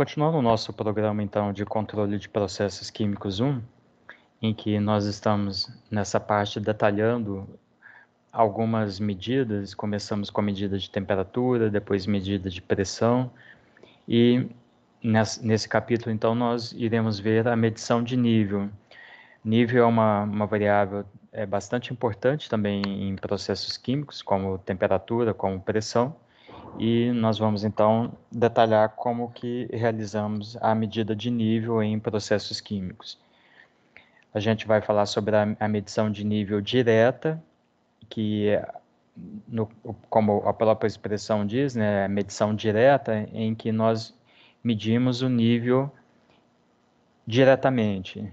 Continuando o nosso programa, então, de controle de processos químicos 1, em que nós estamos nessa parte detalhando algumas medidas, começamos com a medida de temperatura, depois medida de pressão, e nesse capítulo, então, nós iremos ver a medição de nível. Nível é uma, uma variável é bastante importante também em processos químicos, como temperatura, como pressão, e nós vamos então detalhar como que realizamos a medida de nível em processos químicos. A gente vai falar sobre a, a medição de nível direta, que no, como a própria expressão diz, né, medição direta em que nós medimos o nível diretamente,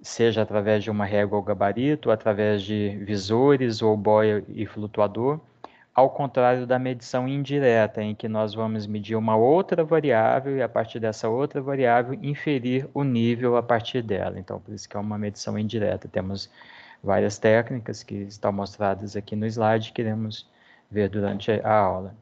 seja através de uma régua ou gabarito, através de visores ou boia e flutuador, ao contrário da medição indireta, em que nós vamos medir uma outra variável e, a partir dessa outra variável, inferir o nível a partir dela. Então, por isso que é uma medição indireta. Temos várias técnicas que estão mostradas aqui no slide que iremos ver durante a aula.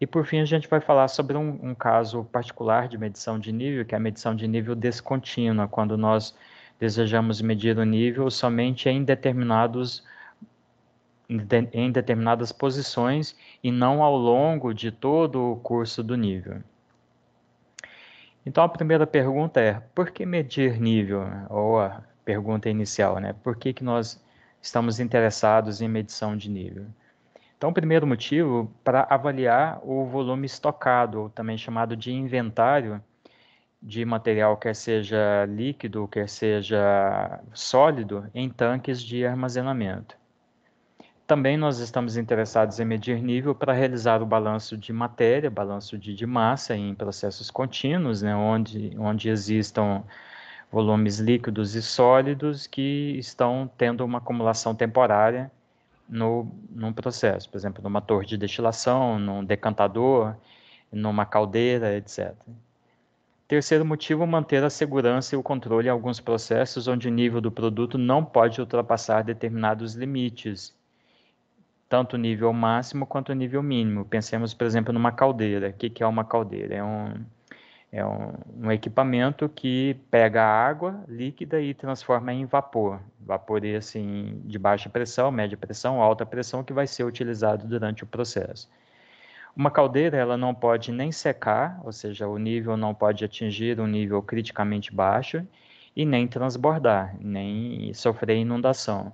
E, por fim, a gente vai falar sobre um, um caso particular de medição de nível, que é a medição de nível descontínua, quando nós desejamos medir o nível somente em determinados em, determinadas posições e não ao longo de todo o curso do nível. Então a primeira pergunta é: por que medir nível? Ou a pergunta inicial, né? Por que, que nós estamos interessados em medição de nível? Então, o primeiro motivo para avaliar o volume estocado, ou também chamado de inventário de material, quer seja líquido, quer seja sólido, em tanques de armazenamento. Também nós estamos interessados em medir nível para realizar o balanço de matéria, balanço de, de massa em processos contínuos, né, onde, onde existam volumes líquidos e sólidos que estão tendo uma acumulação temporária no, num processo, por exemplo, numa torre de destilação, num decantador, numa caldeira, etc. Terceiro motivo, manter a segurança e o controle em alguns processos onde o nível do produto não pode ultrapassar determinados limites tanto o nível máximo quanto o nível mínimo. Pensemos, por exemplo, numa caldeira. O que, que é uma caldeira? É um, é um, um, equipamento que pega água líquida e transforma em vapor. Vapor esse em, de baixa pressão, média pressão, alta pressão, que vai ser utilizado durante o processo. Uma caldeira ela não pode nem secar, ou seja, o nível não pode atingir um nível criticamente baixo, e nem transbordar, nem sofrer inundação.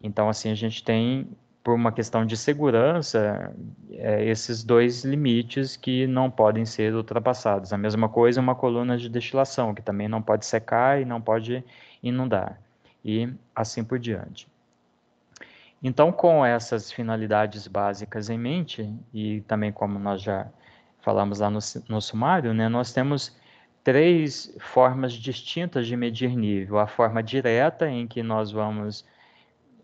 Então, assim, a gente tem por uma questão de segurança, é, esses dois limites que não podem ser ultrapassados. A mesma coisa uma coluna de destilação, que também não pode secar e não pode inundar, e assim por diante. Então, com essas finalidades básicas em mente, e também como nós já falamos lá no, no sumário, né, nós temos três formas distintas de medir nível: a forma direta, em que nós vamos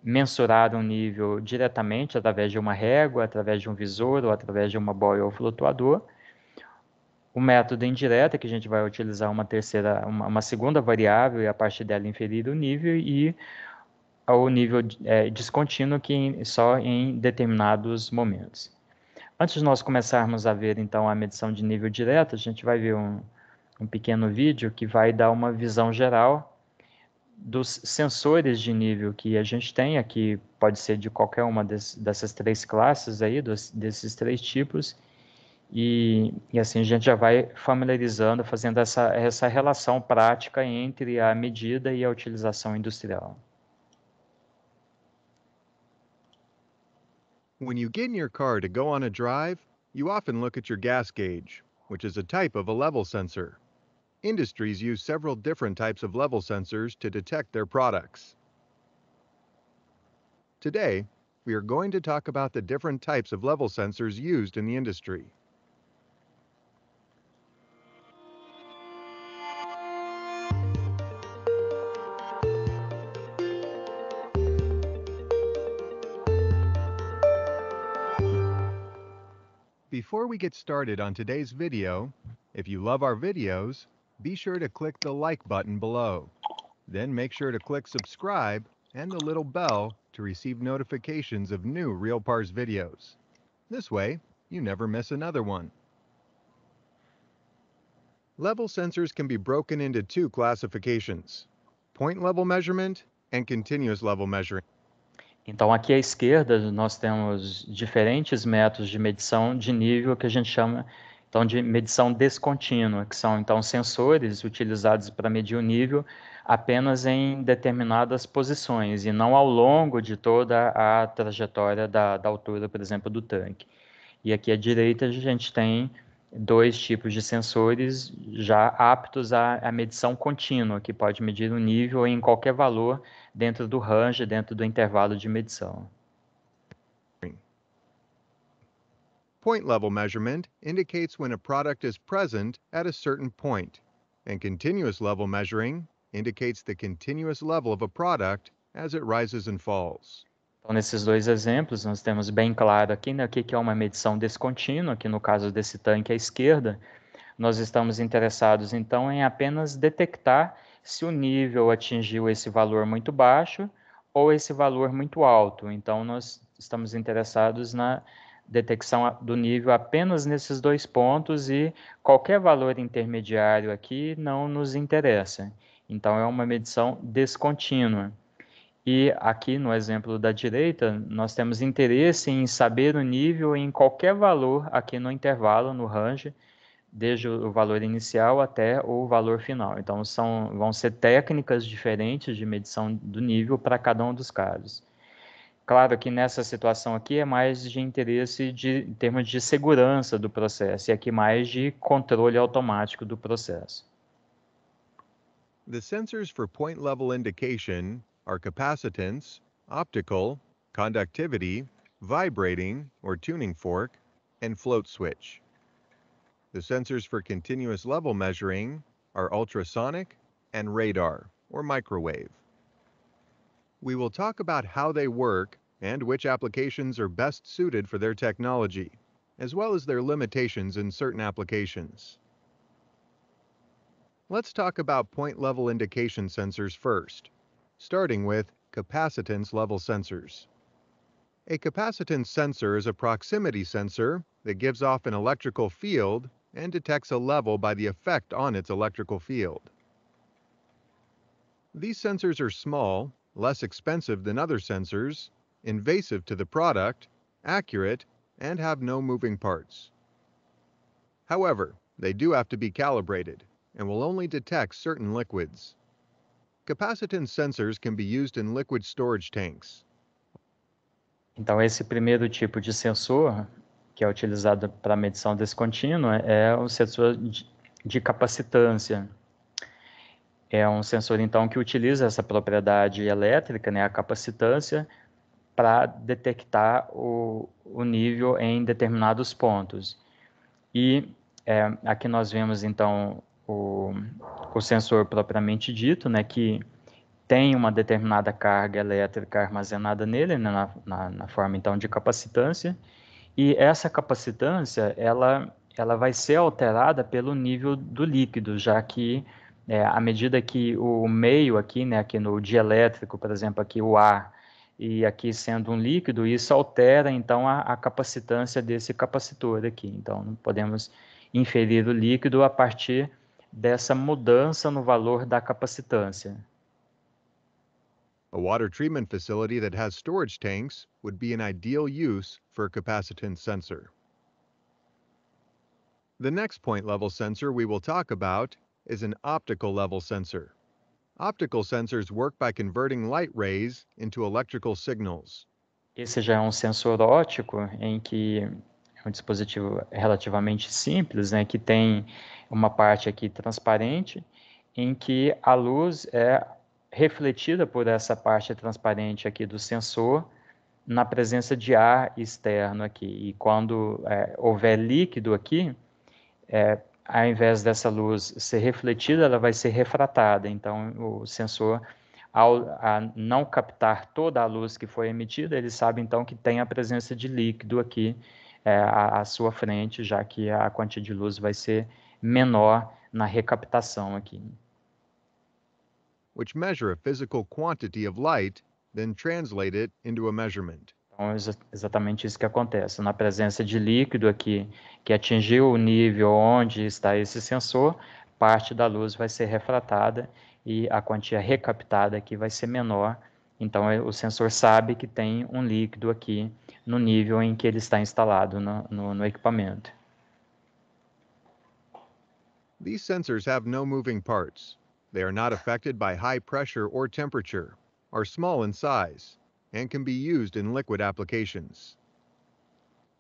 mensurar um nível diretamente através de uma régua, através de um visor ou através de uma boia ou flutuador. O método indireto, é que a gente vai utilizar uma terceira, uma, uma segunda variável e a partir dela inferir o nível e o nível é, descontínuo que em, só em determinados momentos. Antes de nós começarmos a ver então a medição de nível direto, a gente vai ver um, um pequeno vídeo que vai dar uma visão geral dos sensores de nível que a gente tem aqui, pode ser de qualquer uma des, dessas três classes aí, dos, desses três tipos, e, e, assim a gente já vai familiarizando, fazendo essa, essa relação prática entre a medida e a utilização industrial. When you get in your car to go on a drive, you often look at your gas gauge, which is a type of a level sensor. industries use several different types of level sensors to detect their products. Today, we are going to talk about the different types of level sensors used in the industry. Before we get started on today's video, if you love our videos, be sure to click the like button below. Then make sure to click subscribe and the little bell to receive notifications of new RealPars videos. This way, you never miss another one. Level sensors can be broken into two classifications, point level measurement and continuous level measuring. Então aqui à esquerda nós temos diferentes métodos de medição de nível que a gente chama então de medição descontínua, que são então sensores utilizados para medir o nível apenas em determinadas posições e não ao longo de toda a trajetória da, da altura, por exemplo, do tanque. E aqui à direita a gente tem dois tipos de sensores já aptos à, à, medição contínua, que pode medir o nível em qualquer valor dentro do range, dentro do intervalo de medição. Point level measurement indicates when a product is present at a certain point, and continuous level measuring indicates the continuous level of a product as it rises and falls. Então, nesses dois exemplos, nós temos bem claro aqui né, o que é uma medição descontínua, que no caso desse tanque à esquerda, nós estamos interessados então em apenas detectar se o nível atingiu esse valor muito baixo ou esse valor muito alto. Então, nós estamos interessados na detecção do nível apenas nesses dois pontos e qualquer valor intermediário aqui não nos interessa. Então, é uma medição descontínua. E aqui no exemplo da direita, nós temos interesse em saber o nível em qualquer valor aqui no intervalo, no range, desde o valor inicial até o valor final. Então, são, vão ser técnicas diferentes de medição do nível para cada um dos casos. Claro que nessa situação aqui é mais de interesse de, em termos de segurança do processo, e aqui mais de controle automático do processo. The sensors for point level indication are capacitance, optical, conductivity, vibrating or tuning fork, and float switch. The sensors for continuous level measuring are ultrasonic and radar or microwave. We will talk about how they work and which applications are best suited for their technology, as well as their limitations in certain applications. Let's talk about point level indication sensors first, starting with capacitance level sensors. A capacitance sensor is a proximity sensor that gives off an electrical field and detects a level by the effect on its electrical field. These sensors are small, less expensive than other sensors, invasive to the product, accurate, and have no moving parts. However, they do have to be calibrated and will only detect certain liquids. Capacitance sensors can be used in liquid storage tanks. Então esse primeiro tipo de sensor que é utilizado para medição descontínua é o sensor de capacitância. É um sensor então que utiliza essa propriedade elétrica, né, a capacitância, para detectar o, o nível em determinados pontos. E é, aqui nós vemos então o, o sensor propriamente dito, né, que tem uma determinada carga elétrica armazenada nele, né, na, na, na, forma então de capacitância, e essa capacitância ela, ela vai ser alterada pelo nível do líquido, já que é, à medida que o meio aqui, né, aqui no dielétrico, por exemplo, aqui o ar, e aqui sendo um líquido, isso altera então a, a capacitância desse capacitor aqui. Então, podemos inferir o líquido a partir dessa mudança no valor da capacitância. A water treatment facility that has storage tanks would be an ideal use for a capacitance sensor. The next point level sensor we will talk about is an optical level sensor. Optical sensors work by converting light rays into electrical signals. Esse já é um sensor óptico em que é um dispositivo relativamente simples, né, que tem uma parte aqui transparente em que a luz é refletida por essa parte transparente aqui do sensor na presença de ar externo aqui. E quando é, houver líquido aqui, é, ao invés dessa luz ser refletida, ela vai ser refratada. Então, o sensor, ao não captar toda a luz que foi emitida, ele sabe então que tem a presença de líquido aqui é, à, à sua frente, já que a quantidade de luz vai ser menor na recaptação aqui. Which measure a physical quantity of light, then translate it into a measurement. Então, é exatamente isso que acontece. Na presença de líquido aqui, que atingiu o nível onde está esse sensor, parte da luz vai ser refratada e a quantia recaptada aqui vai ser menor. Então, é, o sensor sabe que tem um líquido aqui no nível em que ele está instalado no, no, no equipamento. These sensors have no moving parts. They are not affected by high pressure or temperature, are small in size, and can be used in liquid applications.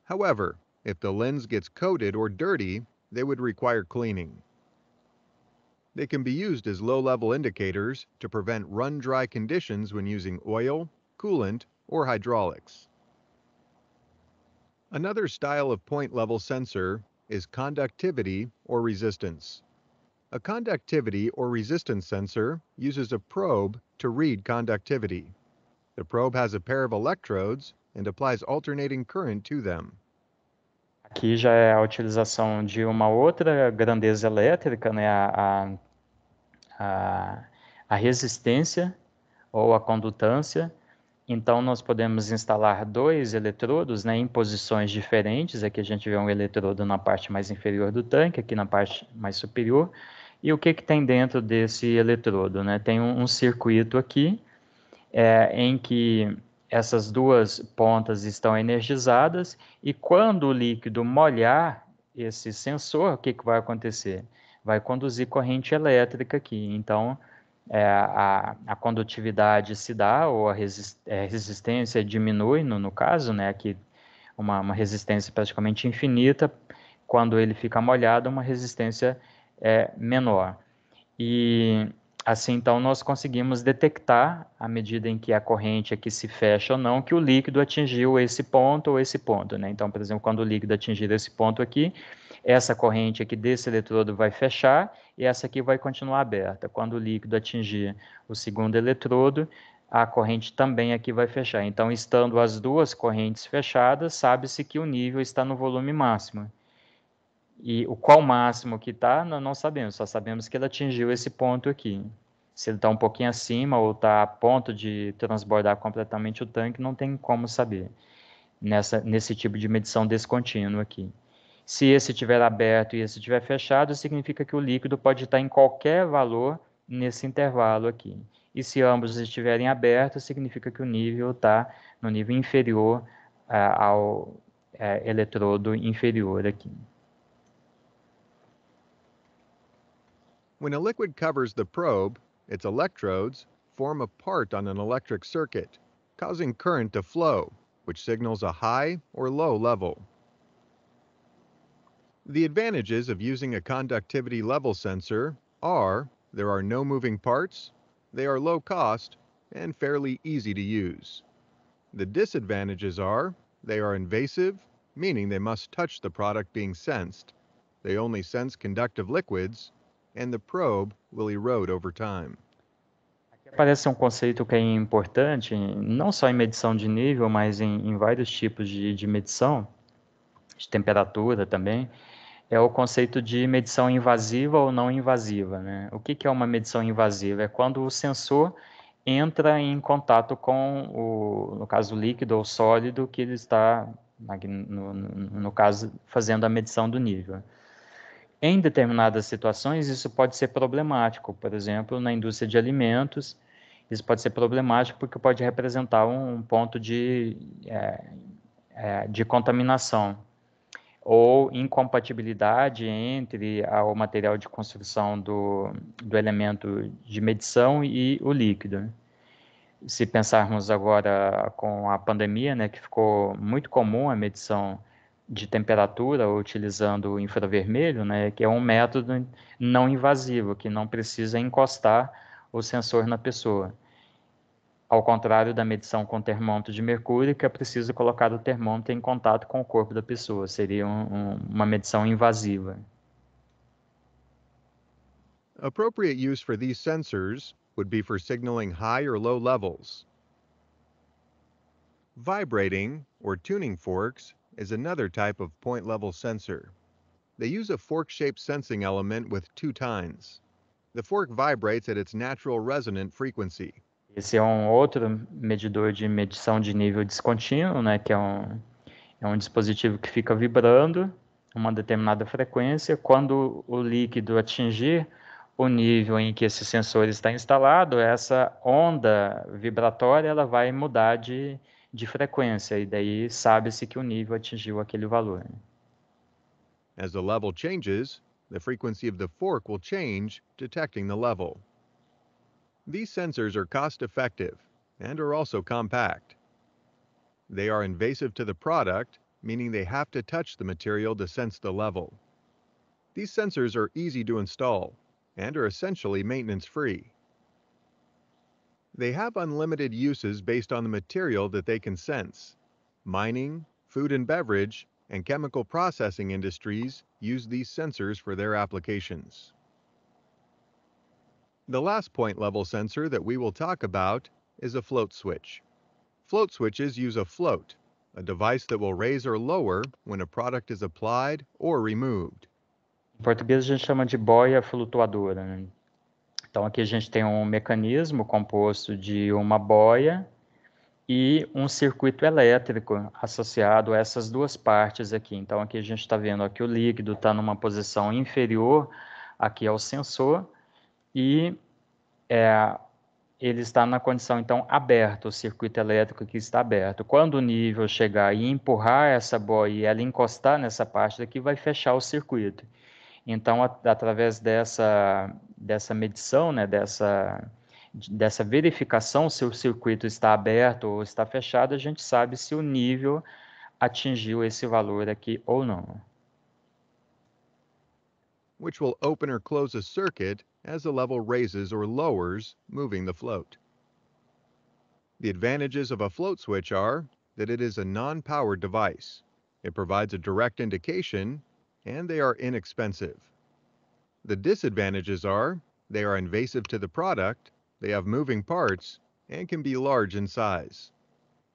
However, if the lens gets coated or dirty, they would require cleaning. They can be used as low-level indicators to prevent run-dry conditions when using oil, coolant, or hydraulics. Another style of point-level sensor is conductivity or resistance. A conductivity or resistance sensor uses a probe to read conductivity. The probe has a pair of electrodes and applies alternating current to them. Aqui já é a utilização de uma outra grandeza elétrica, né, a, a, a resistência ou a condutância. Então, nós podemos instalar dois eletrodos né, em posições diferentes. Aqui a gente vê um eletrodo na parte mais inferior do tanque, aqui na parte mais superior. E o que, que tem dentro desse eletrodo? Né? Tem um, um circuito aqui, é, em que essas duas pontas estão energizadas e quando o líquido molhar esse sensor, o que, que vai acontecer? Vai conduzir corrente elétrica aqui. Então, é, a, a, condutividade se dá ou a, resist, é, a resistência diminui, no, no, caso, né, que uma, uma, resistência praticamente infinita, quando ele fica molhado, uma resistência é, menor. E Assim, então, nós conseguimos detectar, à medida em que a corrente aqui é se fecha ou não, que o líquido atingiu esse ponto ou esse ponto. Né? Então, por exemplo, quando o líquido atingir esse ponto aqui, essa corrente aqui desse eletrodo vai fechar e essa aqui vai continuar aberta. Quando o líquido atingir o segundo eletrodo, a corrente também aqui vai fechar. Então, estando as duas correntes fechadas, sabe-se que o nível está no volume máximo. E o qual máximo que está, nós não sabemos, só sabemos que ele atingiu esse ponto aqui. Se ele está um pouquinho acima ou está a ponto de transbordar completamente o tanque, não tem como saber nessa, nesse tipo de medição descontínua aqui. Se esse estiver aberto e esse estiver fechado, significa que o líquido pode estar tá em qualquer valor nesse intervalo aqui. E se ambos estiverem abertos, significa que o nível está no nível inferior ah, ao eh, eletrodo inferior aqui. When a liquid covers the probe, its electrodes form a part on an electric circuit, causing current to flow, which signals a high or low level. The advantages of using a conductivity level sensor are there are no moving parts, they are low cost, and fairly easy to use. The disadvantages are they are invasive, meaning they must touch the product being sensed. They only sense conductive liquids, and the probe will erode over time. Parece um conceito que é importante, não só em medição de nível, mas em, em vários tipos de, de medição, de temperatura também, é o conceito de medição invasiva ou não invasiva. Né? O que, que é uma medição invasiva? É quando o sensor entra em contato com o, no caso, o líquido ou sólido que ele está, no, no, no caso, fazendo a medição do nível. Em determinadas situações, isso pode ser problemático. Por exemplo, na indústria de alimentos, isso pode ser problemático porque pode representar um ponto de, é, é, de contaminação ou incompatibilidade entre a, o material de construção do, do elemento de medição e o líquido. Se pensarmos agora com a pandemia, né, que ficou muito comum a medição de temperatura utilizando o infravermelho, né, que é um método não invasivo, que não precisa encostar o sensor na pessoa. Ao contrário da medição com termômetro de mercúrio, que é preciso colocar o termômetro em contato com o corpo da pessoa, seria um, um, uma medição invasiva. Appropriate use for these sensors would be for signaling high or low levels. Vibrating or tuning forks is another type of point level sensor. They use a fork-shaped sensing element with two tines. The fork vibrates at its natural resonant frequency. Esse é um outro medidor de medição de nível descontínuo, né, que é um, é um dispositivo que fica vibrando uma determinada frequência. Quando o líquido atingir o nível em que esse sensor está instalado, essa onda vibratória ela vai mudar de, de frequência, e daí sabe-se que o nível atingiu aquele valor. As the level changes, the frequency of the fork will change, detecting the level. These sensors are cost effective and are also compact. They are invasive to the product, meaning they have to touch the material to sense the level. These sensors are easy to install and are essentially maintenance free they have unlimited uses based on the material that they can sense. Mining, food and beverage, and chemical processing industries use these sensors for their applications. The last point level sensor that we will talk about is a float switch. Float switches use a float, a device that will raise or lower when a product is applied or removed. Em português a gente chama de boia flutuadora. Né? Então aqui a gente tem um mecanismo composto de uma boia e um circuito elétrico associado a essas duas partes aqui. Então aqui a gente está vendo que o líquido está numa posição inferior aqui ao sensor e é, ele está na condição então aberta, o circuito elétrico que está aberto. Quando o nível chegar e empurrar essa boia e ela encostar nessa parte daqui, vai fechar o circuito. Então, através dessa dessa medição, né, dessa, dessa verificação se o circuito está aberto ou está fechado, a gente sabe se o nível atingiu esse valor aqui ou não. Which will open or close a circuit as the level raises or lowers, moving the float. The advantages of a float switch are that it is a non-powered device. It provides a direct indication and they are inexpensive. The disadvantages are they are invasive to the product, they have moving parts, and can be large in size.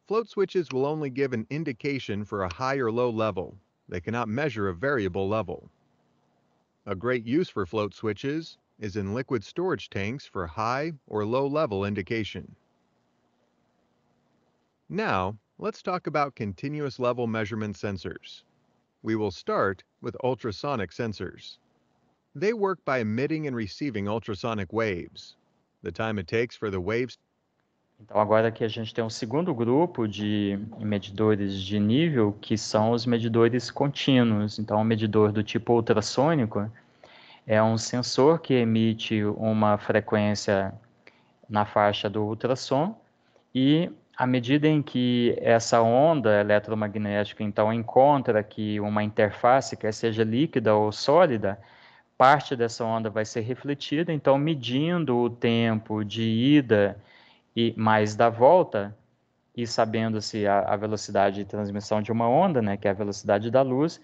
Float switches will only give an indication for a high or low level. They cannot measure a variable level. A great use for float switches is in liquid storage tanks for high or low level indication. Now, let's talk about continuous level measurement sensors. We will start with ultrasonic sensors. They work by emitting and receiving ultrasonic waves. The time it takes for the waves então, agora que a gente tem um segundo grupo de medidores de nível, que são os medidores contínuos. Então, um medidor do tipo ultrassônico é um sensor que emite uma frequência na faixa do ultrassom e à medida em que essa onda eletromagnética então encontra que uma interface, quer seja líquida ou sólida, parte dessa onda vai ser refletida, então medindo o tempo de ida e mais da volta, e sabendo-se a, a, velocidade de transmissão de uma onda, né, que é a velocidade da luz,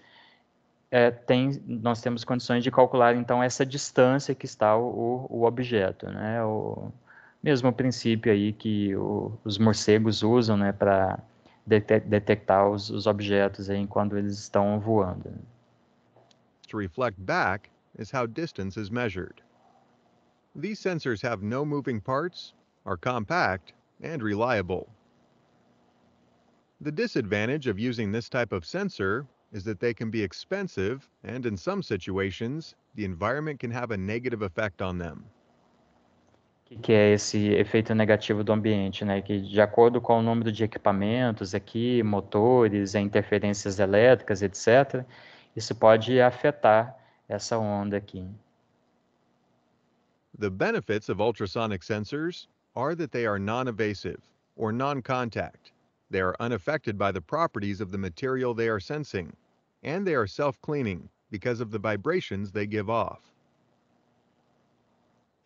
é, tem, nós temos condições de calcular então essa distância que está o, o objeto, né, o mesmo princípio aí que o, os morcegos usam, né, para detectar os, os objetos aí quando eles estão voando. To reflect back, is how distance is measured. These sensors have no moving parts, are compact, and reliable. The disadvantage of using this type of sensor is that they can be expensive, and in some situations, the environment can have a negative effect on them. que, que é esse efeito negativo do ambiente, né? Que de acordo com o número de equipamentos aqui, motores, interferências elétricas, etc., isso pode afetar essa onda aqui. The benefits of ultrasonic sensors are that they are non invasive or non-contact. They are unaffected by the properties of the material they are sensing, and they are self-cleaning because of the vibrations they give off.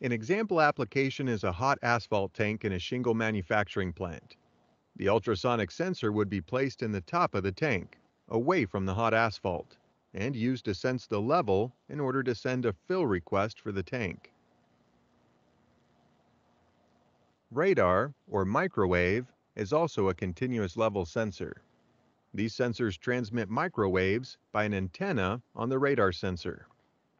An example application is a hot asphalt tank in a shingle manufacturing plant. The ultrasonic sensor would be placed in the top of the tank, away from the hot asphalt and used to sense the level in order to send a fill request for the tank. Radar, or microwave, is also a continuous level sensor. These sensors transmit microwaves by an antenna on the radar sensor.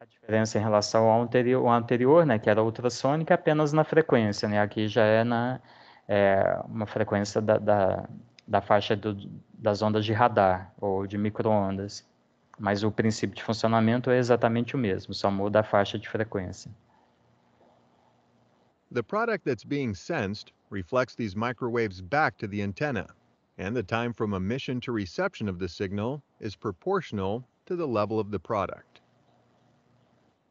A diferença em relação ao anterior, ao anterior né, que era ultrassônica, é apenas na frequência, né? Aqui já é na é, uma frequência da, da, da faixa do, das ondas de radar ou de microondas mas o princípio de funcionamento é exatamente o mesmo, só muda a faixa de frequência. The product that's being sensed reflects these microwaves back to the antenna, and the time from emission to reception of the signal is proportional to the level of the product.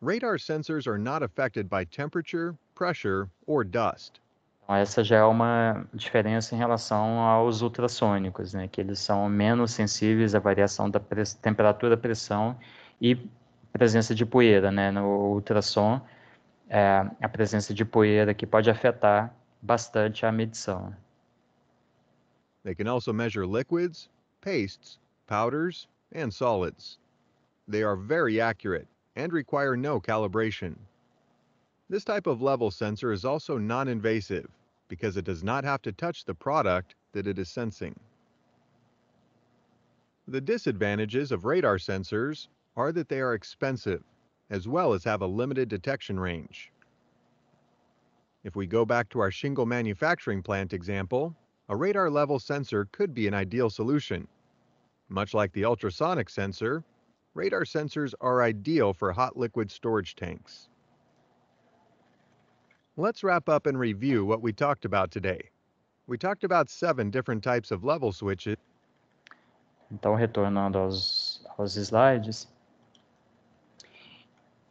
Radar sensors are not affected by temperature, pressure, or dust. Então, essa já é uma diferença em relação aos ultrassônicos, né? que eles são menos sensíveis à variação da pres temperatura, pressão e presença de poeira. Né? No ultrassom, é, a presença de poeira que pode afetar bastante a medição. They can also measure liquids, pastes, powders, and solids. They are very accurate and require no calibration. This type of level sensor is also non invasive because it does not have to touch the product that it is sensing. The disadvantages of radar sensors are that they are expensive, as well as have a limited detection range. If we go back to our shingle manufacturing plant example, a radar level sensor could be an ideal solution. Much like the ultrasonic sensor, radar sensors are ideal for hot liquid storage tanks. Let's wrap up and review what we talked about today. We talked about seven different types of level switches. Então, retornando aos, aos slides,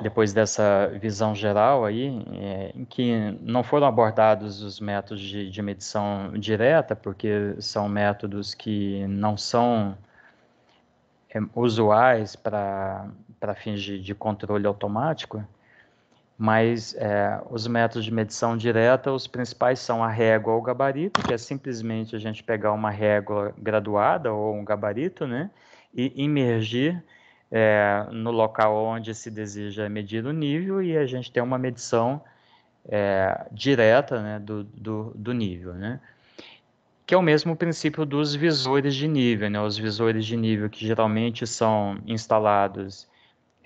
depois dessa visão geral aí, é, em que não foram abordados os métodos de, de, medição direta, porque são métodos que não são é, usuais para fins de, de controle automático, mas é, os métodos de medição direta, os principais são a régua ou o gabarito, que é simplesmente a gente pegar uma régua graduada ou um gabarito, né, e imergir é, no local onde se deseja medir o nível e a gente tem uma medição é, direta né, do, do, do, nível, né? que é o mesmo princípio dos visores de nível, né? os visores de nível que geralmente são instalados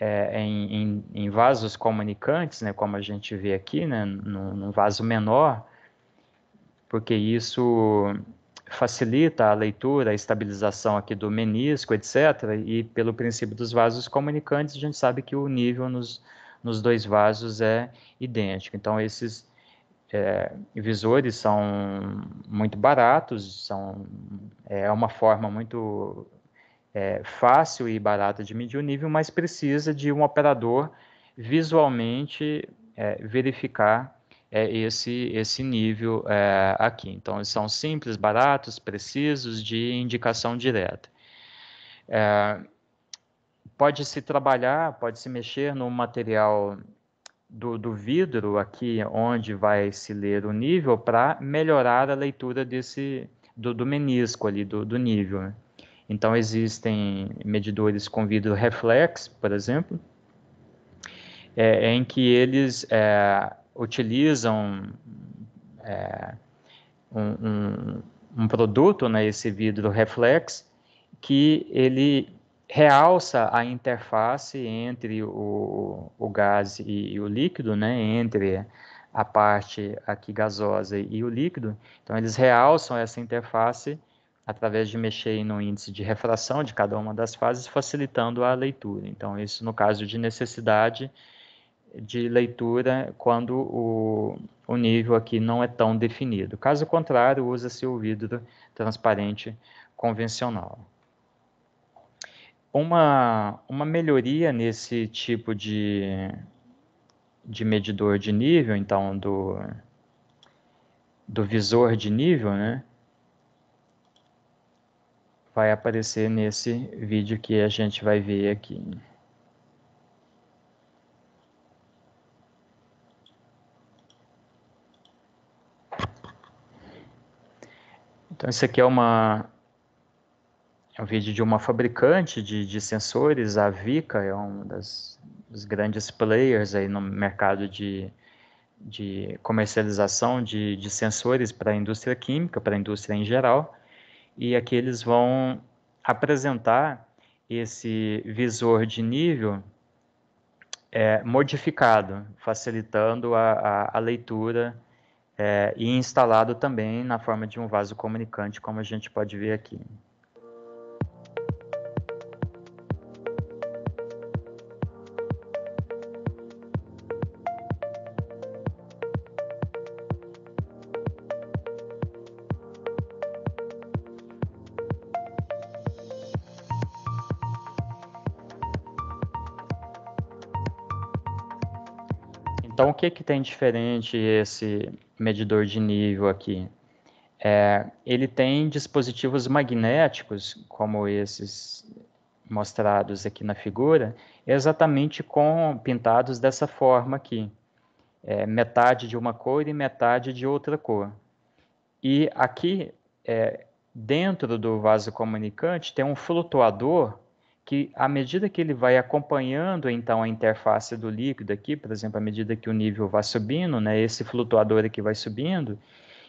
é, em, em, em, vasos comunicantes, né, como a gente vê aqui, né, num, num vaso menor, porque isso facilita a leitura, a estabilização aqui do menisco, etc. E pelo princípio dos vasos comunicantes, a gente sabe que o nível nos, nos dois vasos é idêntico. Então, esses é, visores são muito baratos, são, é uma forma muito é, fácil e barata de medir o nível, mas precisa de um operador visualmente é, verificar é, esse, esse nível é, aqui. Então, eles são simples, baratos, precisos, de indicação direta. É, pode-se trabalhar, pode-se mexer no material do, do, vidro aqui, onde vai se ler o nível, para melhorar a leitura desse do, do menisco ali, do, do nível. Né? Então, existem medidores com vidro reflex, por exemplo, é, em que eles é, utilizam é, um, um, um, produto, né, esse vidro reflex, que ele realça a interface entre o, o gás e, e, o líquido, né, entre a parte aqui gasosa e o líquido. Então, eles realçam essa interface através de mexer no índice de refração de cada uma das fases, facilitando a leitura. Então, isso no caso de necessidade de leitura, quando o, o nível aqui não é tão definido. Caso contrário, usa-se o vidro transparente convencional. Uma, uma melhoria nesse tipo de, de medidor de nível, então, do, do visor de nível, né? vai aparecer nesse vídeo que a gente vai ver aqui. Então, esse aqui é, uma, é um vídeo de uma fabricante de, de sensores, a Vica, é um das, dos grandes players aí no mercado de, de comercialização de, de sensores para a indústria química, para a indústria em geral e aqui eles vão apresentar esse visor de nível é, modificado, facilitando a, a, a leitura é, e instalado também na forma de um vaso comunicante, como a gente pode ver aqui. que, que tem diferente esse medidor de nível aqui? É, ele tem dispositivos magnéticos, como esses mostrados aqui na figura, exatamente com pintados dessa forma aqui. É, metade de uma cor e metade de outra cor. E aqui, é, dentro do vaso comunicante, tem um flutuador que à medida que ele vai acompanhando então a interface do líquido aqui, por exemplo, à medida que o nível vai subindo, né, esse flutuador aqui vai subindo,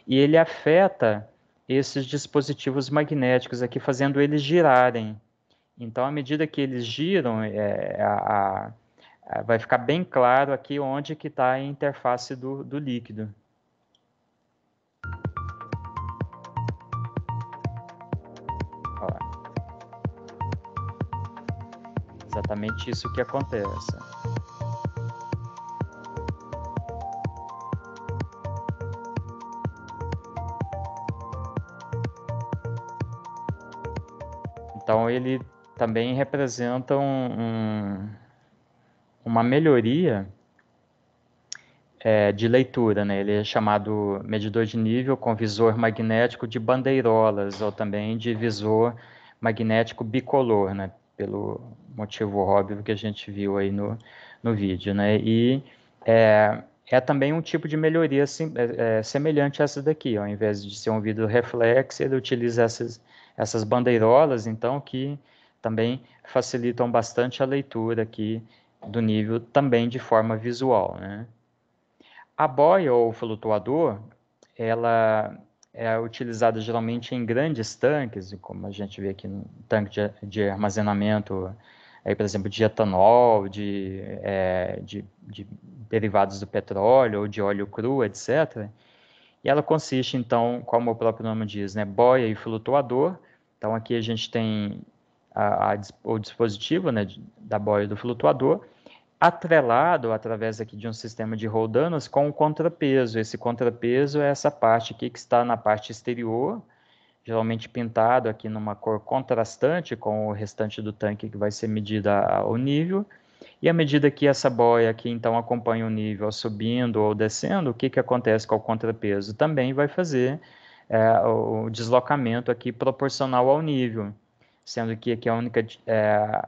e ele afeta esses dispositivos magnéticos aqui, fazendo eles girarem. Então, à medida que eles giram, é, a, a, vai ficar bem claro aqui onde que está a interface do, do líquido. exatamente isso que acontece. Então ele também representa um, um, uma melhoria é, de leitura, né? Ele é chamado medidor de nível com visor magnético de bandeirolas ou também de visor magnético bicolor, né? pelo motivo óbvio que a gente viu aí no, no vídeo, né? E é, é também um tipo de melhoria sim, é, é, semelhante a essa daqui, ó. ao invés de ser um vidro reflexo, ele utiliza essas, essas bandeirolas, então, que também facilitam bastante a leitura aqui do nível também de forma visual, né? A boia ou flutuador, ela é utilizada geralmente em grandes tanques, como a gente vê aqui no tanque de, de armazenamento, aí, é, por exemplo, de etanol, de, é, de, de derivados do petróleo ou de óleo cru, etc. E ela consiste, então, como o próprio nome diz, né, boia e flutuador. Então, aqui a gente tem a, a, o dispositivo né, da boia do flutuador, atrelado através aqui de um sistema de roldanos com um contrapeso. Esse contrapeso é essa parte aqui que está na parte exterior, geralmente pintado aqui numa cor contrastante com o restante do tanque que vai ser medida ao nível. E à medida que essa boia aqui então acompanha o nível subindo ou descendo, o que, que acontece com o contrapeso? Também vai fazer é, o deslocamento aqui proporcional ao nível, sendo que aqui a única é,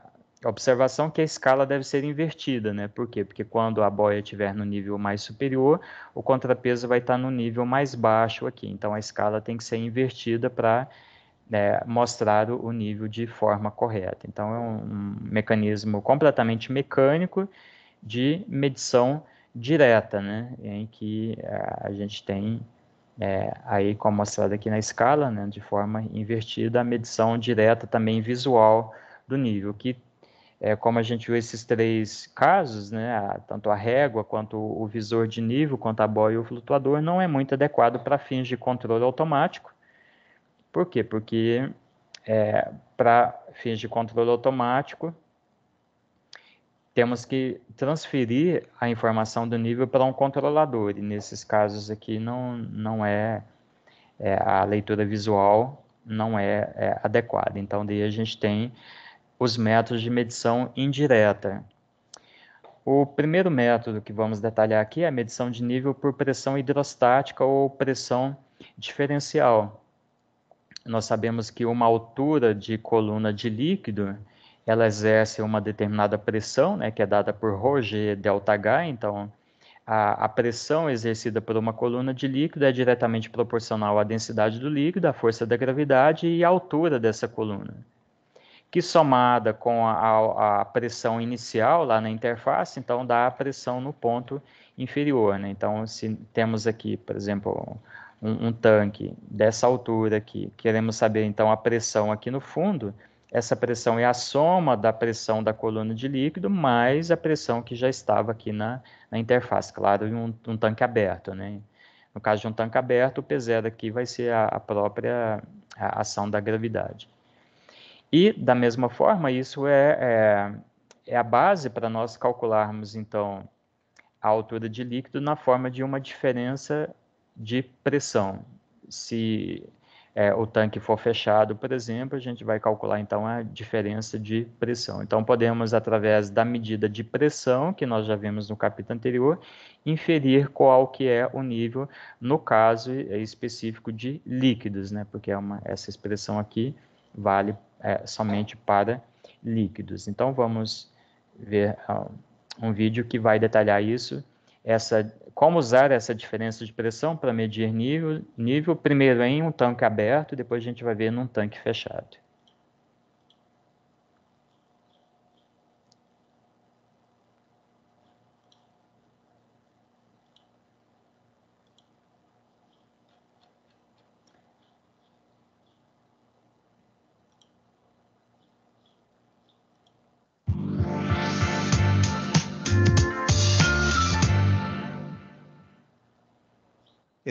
Observação é que a escala deve ser invertida, né? Por quê? Porque quando a boia estiver no nível mais superior, o contrapeso vai estar no nível mais baixo aqui. Então a escala tem que ser invertida para né, mostrar o nível de forma correta. Então é um mecanismo completamente mecânico de medição direta, né? Em que é, a gente tem é, aí como mostrado aqui na escala, né, de forma invertida, a medição direta também visual do nível, que é, como a gente viu esses três casos, né, a, tanto a régua quanto o, visor de nível, quanto a boia e o flutuador, não é muito adequado para fins de controle automático. Por quê? Porque é, para fins de controle automático, temos que transferir a informação do nível para um controlador, e nesses casos aqui não, não é, é a leitura visual não é, é adequada. Então, daí a gente tem os métodos de medição indireta. O primeiro método que vamos detalhar aqui é a medição de nível por pressão hidrostática ou pressão diferencial. Nós sabemos que uma altura de coluna de líquido, ela exerce uma determinada pressão, né, que é dada por ρg ΔH, então a, a, pressão exercida por uma coluna de líquido é diretamente proporcional à densidade do líquido, à força da gravidade e à altura dessa coluna que somada com a, a, pressão inicial lá na interface, então dá a pressão no ponto inferior. Né? Então, se temos aqui, por exemplo, um, um, tanque dessa altura aqui, queremos saber então a pressão aqui no fundo, essa pressão é a soma da pressão da coluna de líquido mais a pressão que já estava aqui na, na interface, claro, em um, um, tanque aberto. Né? No caso de um tanque aberto, o P0 aqui vai ser a, a própria ação da gravidade. E, da mesma forma, isso é, é, é a base para nós calcularmos, então, a altura de líquido na forma de uma diferença de pressão. Se é, o tanque for fechado, por exemplo, a gente vai calcular então a diferença de pressão. Então podemos, através da medida de pressão, que nós já vimos no capítulo anterior, inferir qual que é o nível, no caso é específico de líquidos, né? porque é uma, essa expressão aqui vale é, somente para líquidos. Então vamos ver ah, um vídeo que vai detalhar isso, essa, como usar essa diferença de pressão para medir nível, nível primeiro em um tanque aberto, depois a gente vai ver num tanque fechado.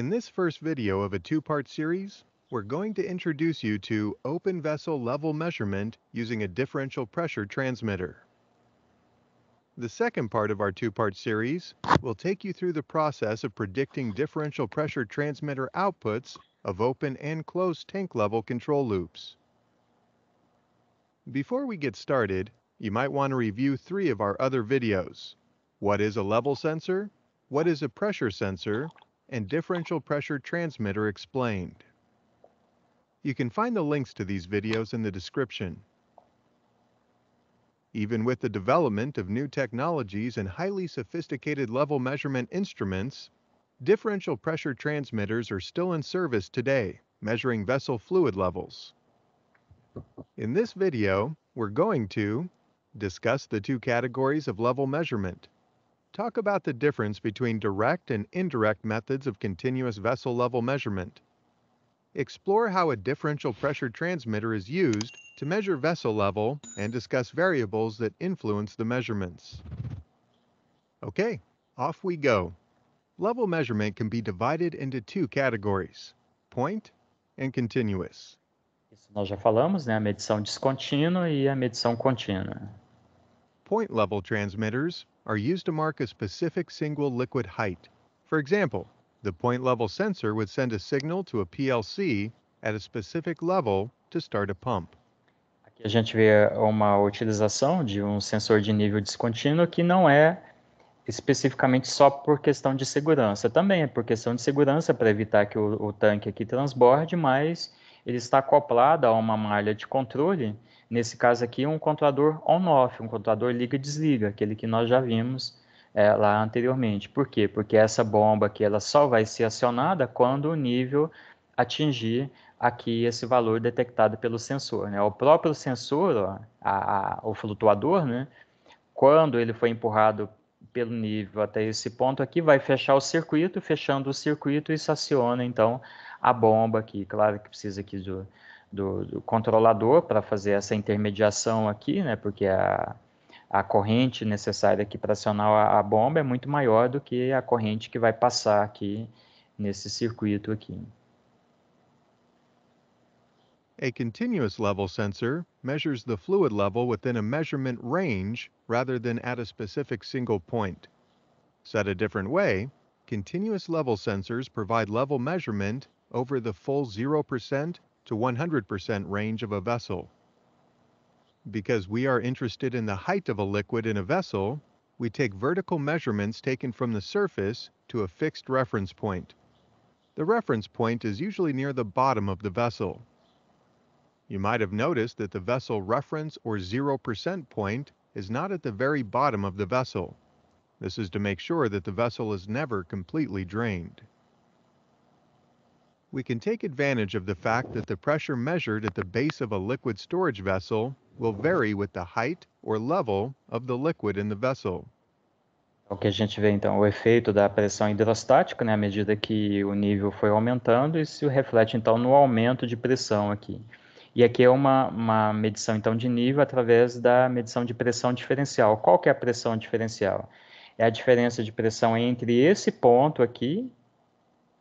In this first video of a two-part series, we're going to introduce you to open vessel level measurement using a differential pressure transmitter. The second part of our two-part series will take you through the process of predicting differential pressure transmitter outputs of open and closed tank level control loops. Before we get started, you might want to review three of our other videos. What is a level sensor? What is a pressure sensor? and differential pressure transmitter explained. You can find the links to these videos in the description. Even with the development of new technologies and highly sophisticated level measurement instruments, differential pressure transmitters are still in service today, measuring vessel fluid levels. In this video, we're going to discuss the two categories of level measurement, talk about the difference between direct and indirect methods of continuous vessel level measurement. Explore how a differential pressure transmitter is used to measure vessel level and discuss variables that influence the measurements. Okay, off we go. Level measurement can be divided into two categories, point and continuous. nós já falamos, né? A medição descontínua e a medição contínua. Point level transmitters are used to mark a specific single liquid height. For example, the point level sensor would send a signal to a PLC at a specific level to start a pump. Aqui a gente vê uma utilização de um sensor de nível descontínuo que não é especificamente só por questão de segurança. Também é por questão de segurança para evitar que o, o tanque aqui transborde, mas ele está acoplado a uma malha de controle Nesse caso aqui, um controlador on-off, um controlador liga-desliga, aquele que nós já vimos é, lá anteriormente. Por quê? Porque essa bomba aqui ela só vai ser acionada quando o nível atingir aqui esse valor detectado pelo sensor. Né? O próprio sensor, ó, a, a, o flutuador, né? quando ele foi empurrado pelo nível até esse ponto aqui, vai fechar o circuito, fechando o circuito, isso aciona então a bomba aqui. Claro que precisa aqui do, do, do controlador para fazer essa intermediação aqui, né, porque a, a corrente necessária aqui para acionar a, a, bomba é muito maior do que a corrente que vai passar aqui nesse circuito aqui. A continuous level sensor measures the fluid level within a measurement range rather than at a specific single point. Said a different way, continuous level sensors provide level measurement over the full 0% to 100% range of a vessel. Because we are interested in the height of a liquid in a vessel, we take vertical measurements taken from the surface to a fixed reference point. The reference point is usually near the bottom of the vessel. You might have noticed that the vessel reference or 0% point is not at the very bottom of the vessel. This is to make sure that the vessel is never completely drained. we can take advantage of the fact that the pressure measured at the base of a liquid storage vessel will vary with the height or level of the liquid in the vessel. É o que a gente vê então o efeito da pressão hidrostática, né, à medida que o nível foi aumentando, isso reflete então no aumento de pressão aqui. E aqui é uma, uma medição então de nível através da medição de pressão diferencial. Qual que é a pressão diferencial? É a diferença de pressão entre esse ponto aqui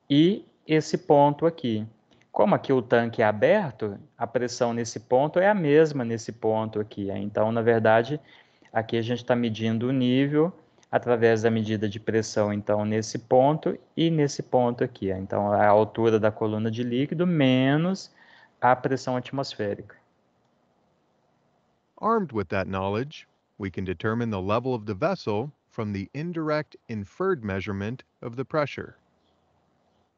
e esse ponto aqui. Como aqui o tanque é aberto, a pressão nesse ponto é a mesma nesse ponto aqui. Né? Então, na verdade, aqui a gente está medindo o nível através da medida de pressão, então, nesse ponto e nesse ponto aqui. Né? Então, a altura da coluna de líquido menos a pressão atmosférica. Armed with that knowledge, we can determine the level of the vessel from the indirect inferred measurement of the pressure.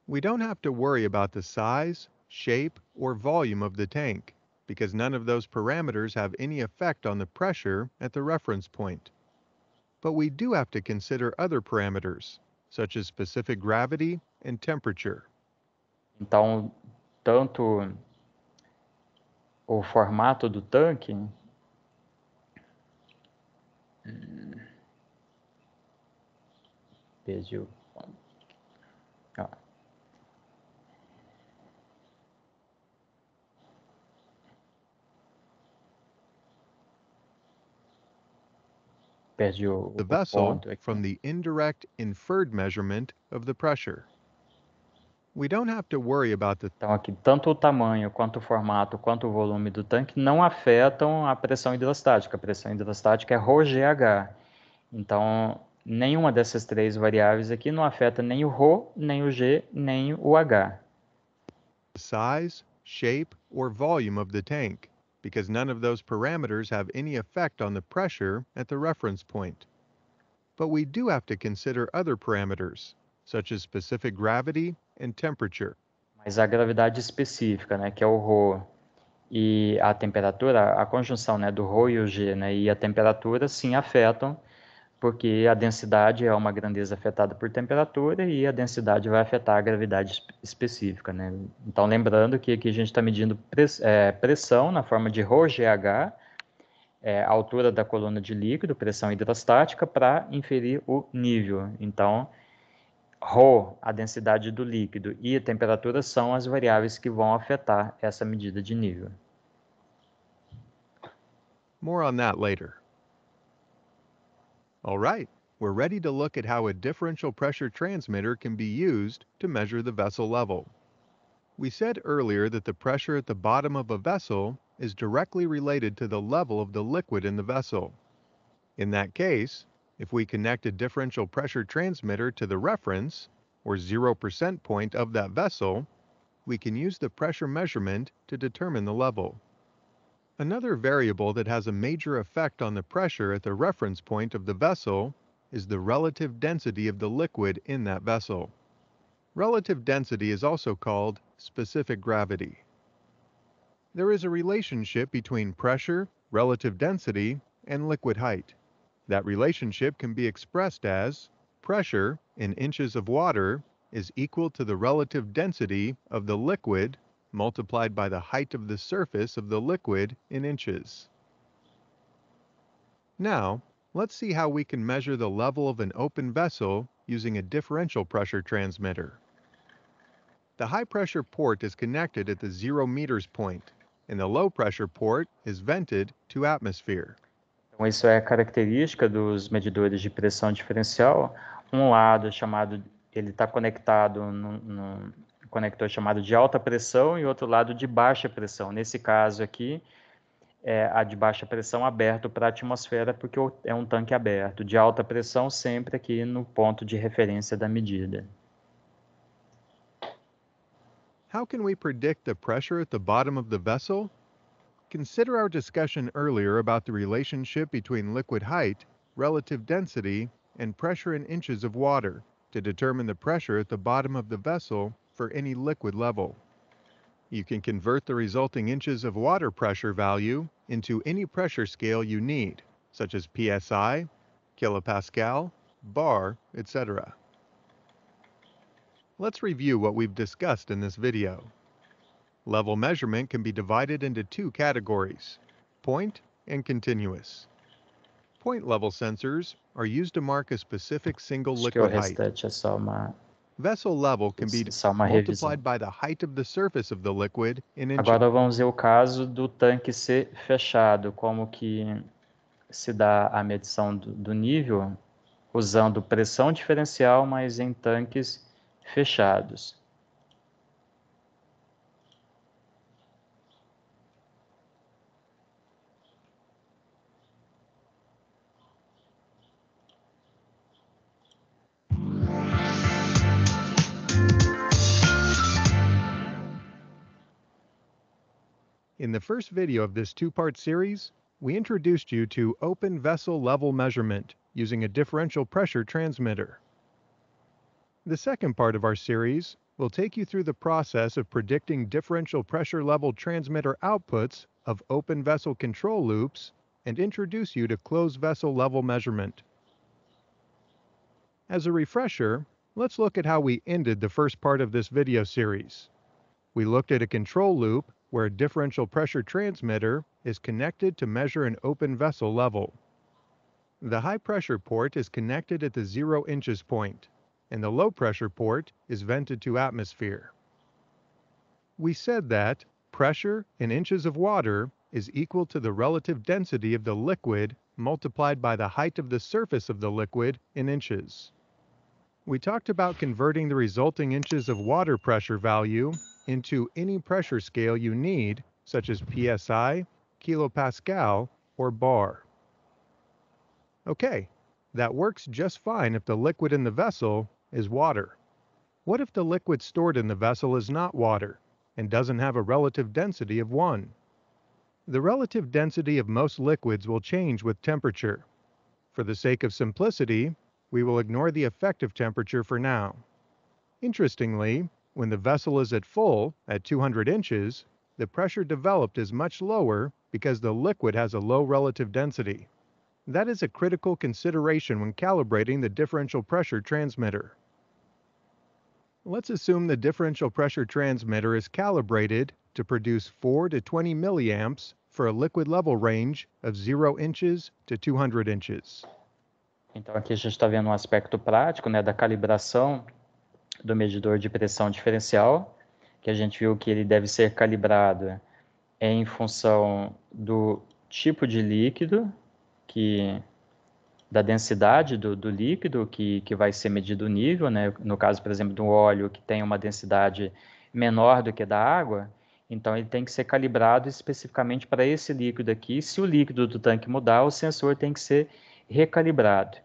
we don't have to worry about the size, shape, or volume of the tank because none of those parameters have any effect on the pressure at the reference point. But we do have to consider other parameters, such as specific gravity and temperature. Então, tanto o formato do tanque Perdi perde o, the vessel ponto. from the indirect inferred measurement of the pressure. We don't have to worry about the então aqui tanto o tamanho quanto o formato quanto o volume do tanque não afetam a pressão hidrostática. A pressão hidrostática é Rho GH. Então nenhuma dessas três variáveis aqui não afeta nem o Rho, nem o G, nem o H. Size, shape or volume of the tank. because none of those parameters have any effect on the pressure at the reference point. But we do have to consider other parameters, such as specific gravity and temperature. Mas a gravidade específica, né, que e a temperatura, a conjunção, né, do e o o g, né, e a temperatura sim afetam porque a densidade é uma grandeza afetada por temperatura e a densidade vai afetar a gravidade específica. Né? Então, lembrando que aqui a gente está medindo é, pressão na forma de ρgH, é, a altura da coluna de líquido, pressão hidrostática, para inferir o nível. Então, ρ, a densidade do líquido, e a temperatura são as variáveis que vão afetar essa medida de nível. More on that later. All right, we're ready to look at how a differential pressure transmitter can be used to measure the vessel level. We said earlier that the pressure at the bottom of a vessel is directly related to the level of the liquid in the vessel. In that case, if we connect a differential pressure transmitter to the reference, or 0% point of that vessel, we can use the pressure measurement to determine the level another variable that has a major effect on the pressure at the reference point of the vessel is the relative density of the liquid in that vessel. Relative density is also called specific gravity. There is a relationship between pressure, relative density, and liquid height. That relationship can be expressed as pressure in inches of water is equal to the relative density of the liquid multiplied by the height of the surface of the liquid in inches. Now, let's see how we can measure the level of an open vessel using a differential pressure transmitter. The high pressure port is connected at the zero meters point, and the low pressure port is vented to atmosphere. Então, isso é a característica dos medidores de pressão diferencial. Um lado chamado, ele está conectado no, conector chamado de alta pressão e outro lado de baixa pressão. Nesse caso aqui, é a de baixa pressão aberto para a atmosfera, porque é um tanque aberto. De alta pressão, sempre aqui no ponto de referência da medida. How can we predict the pressure at the bottom of the vessel? Consider our discussion earlier about the relationship between liquid height, relative density, and pressure in inches of water to determine the pressure at the bottom of the vessel for any liquid level. You can convert the resulting inches of water pressure value into any pressure scale you need, such as PSI, kilopascal, bar, etc. Let's review what we've discussed in this video. Level measurement can be divided into two categories, point and continuous. Point level sensors are used to mark a specific single liquid height. Vessel level can be é multiplied by the height of the surface of the liquid in inches. Agora vamos ver o caso do tanque ser fechado, como que se dá a medição do, do nível usando pressão diferencial, mas em tanques fechados. In the first video of this two-part series, we introduced you to open vessel level measurement using a differential pressure transmitter. The second part of our series will take you through the process of predicting differential pressure level transmitter outputs of open vessel control loops and introduce you to closed vessel level measurement. As a refresher, let's look at how we ended the first part of this video series. We looked at a control loop where a differential pressure transmitter is connected to measure an open vessel level. The high pressure port is connected at the zero inches point, and the low pressure port is vented to atmosphere. We said that pressure in inches of water is equal to the relative density of the liquid multiplied by the height of the surface of the liquid in inches. We talked about converting the resulting inches of water pressure value into any pressure scale you need, such as PSI, kilopascal, or bar. Okay, that works just fine if the liquid in the vessel is water. What if the liquid stored in the vessel is not water and doesn't have a relative density of 1? The relative density of most liquids will change with temperature. For the sake of simplicity, we will ignore the effect of temperature for now. Interestingly, when the vessel is at full, at 200 inches, the pressure developed is much lower because the liquid has a low relative density. That is a critical consideration when calibrating the differential pressure transmitter. Let's assume the differential pressure transmitter is calibrated to produce 4 to 20 milliamps for a liquid level range of 0 inches to 200 inches. Então aqui a gente está vendo um aspecto prático né, da calibração do medidor de pressão diferencial, que a gente viu que ele deve ser calibrado em função do tipo de líquido, que da densidade do, do líquido que, que vai ser medido o nível, né? no caso, por exemplo, do óleo que tem uma densidade menor do que da água, então ele tem que ser calibrado especificamente para esse líquido aqui. Se o líquido do tanque mudar, o sensor tem que ser recalibrado.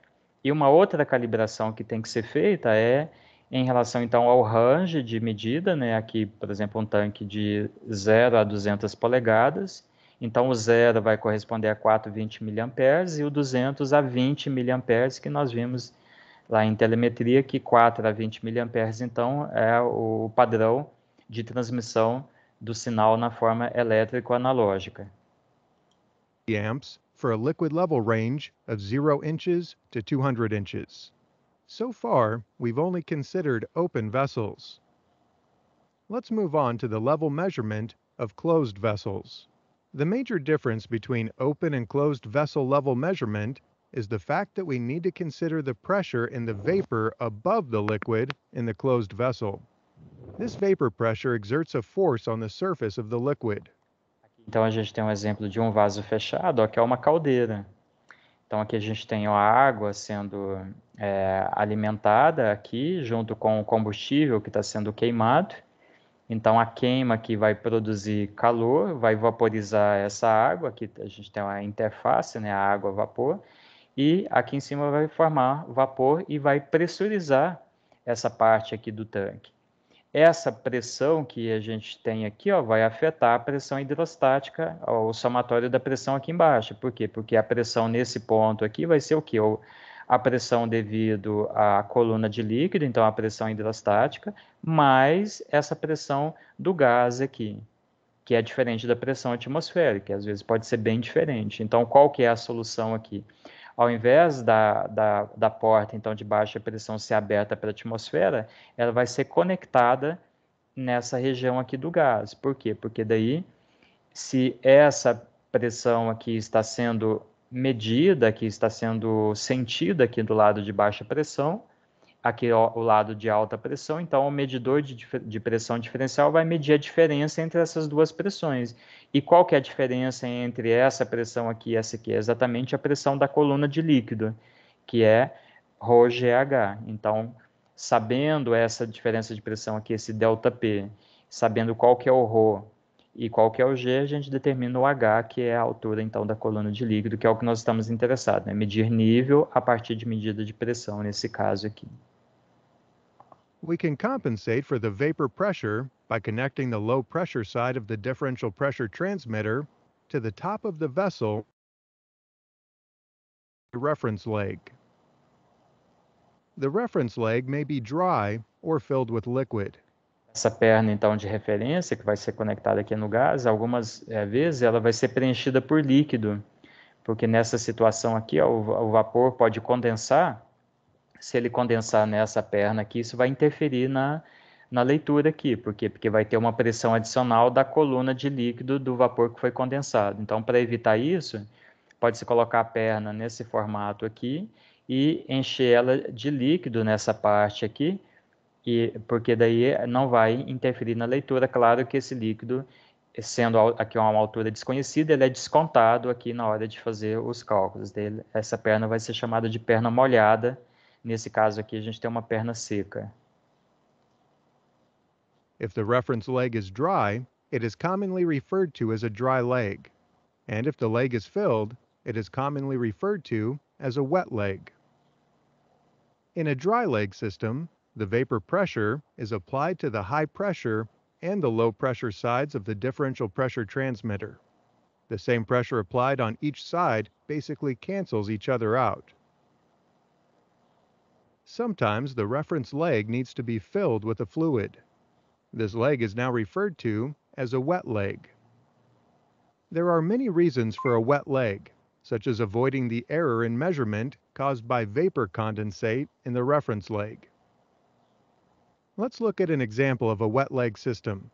E uma outra calibração que tem que ser feita é em relação, então, ao range de medida, né, aqui, por exemplo, um tanque de 0 a 200 polegadas, então o 0 vai corresponder a 420 mA e o 200 a 20 mA, que nós vimos lá em telemetria, que 4 a 20 mA, então, é o padrão de transmissão do sinal na forma elétrico analógica. amps for a liquid level range of 0 inches to 200 inches. So far, we've only considered open vessels. Let's move on to the level measurement of closed vessels. The major difference between open and closed vessel level measurement is the fact that we need to consider the pressure in the vapor above the liquid in the closed vessel. This vapor pressure exerts a force on the surface of the liquid. Então a gente tem um exemplo de um vaso fechado, aqui que é uma caldeira. Então aqui a gente tem a água sendo é, alimentada aqui, junto com o combustível que está sendo queimado. Então a queima que vai produzir calor, vai vaporizar essa água, aqui a gente tem uma interface, né, água-vapor, e aqui em cima vai formar vapor e vai pressurizar essa parte aqui do tanque. Essa pressão que a gente tem aqui ó, vai afetar a pressão hidrostática, ó, o somatório da pressão aqui embaixo. Por quê? Porque a pressão nesse ponto aqui vai ser o quê? O, a pressão devido à coluna de líquido, então a pressão hidrostática, mais essa pressão do gás aqui, que é diferente da pressão atmosférica, às vezes pode ser bem diferente. Então, qual que é a solução aqui? ao invés da, da, da porta, então, de baixa pressão ser aberta para a atmosfera, ela vai ser conectada nessa região aqui do gás. Por quê? Porque daí, se essa pressão aqui está sendo medida, que está sendo sentida aqui do lado de baixa pressão, aqui ó, o lado de alta pressão, então o medidor de, de, pressão diferencial vai medir a diferença entre essas duas pressões. E qual que é a diferença entre essa pressão aqui e essa aqui? É exatamente a pressão da coluna de líquido, que é ρGH. Então, sabendo essa diferença de pressão aqui, esse ΔP, sabendo qual que é o ρ e qual que é o G, a gente determina o H, que é a altura, então, da coluna de líquido, que é o que nós estamos interessados, né? Medir nível a partir de medida de pressão, nesse caso aqui. We can compensate for the vapor pressure by connecting the low pressure side of the differential pressure transmitter to the top of the vessel reference leg. The reference leg may be dry or filled with liquid. Essa perna então de referência que vai ser conectada aqui no gás, algumas é, vezes ela vai ser preenchida por líquido, porque nessa situação aqui ó, o, o vapor pode condensar. Se ele condensar nessa perna aqui, isso vai interferir na na leitura aqui, porque porque vai ter uma pressão adicional da coluna de líquido do vapor que foi condensado. Então, para evitar isso, pode se colocar a perna nesse formato aqui e encher ela de líquido nessa parte aqui, e porque daí não vai interferir na leitura. Claro que esse líquido, sendo aqui uma altura desconhecida, ele é descontado aqui na hora de fazer os cálculos dele. Essa perna vai ser chamada de perna molhada. Nesse caso aqui, a gente tem uma perna seca. If the reference leg is dry, it is commonly referred to as a dry leg, and if the leg is filled, it is commonly referred to as a wet leg. In a dry leg system, the vapor pressure is applied to the high pressure and the low pressure sides of the differential pressure transmitter. The same pressure applied on each side basically cancels each other out. Sometimes the reference leg needs to be filled with a fluid. This leg is now referred to as a wet leg. There are many reasons for a wet leg, such as avoiding the error in measurement caused by vapor condensate in the reference leg. Let's look at an example of a wet leg system.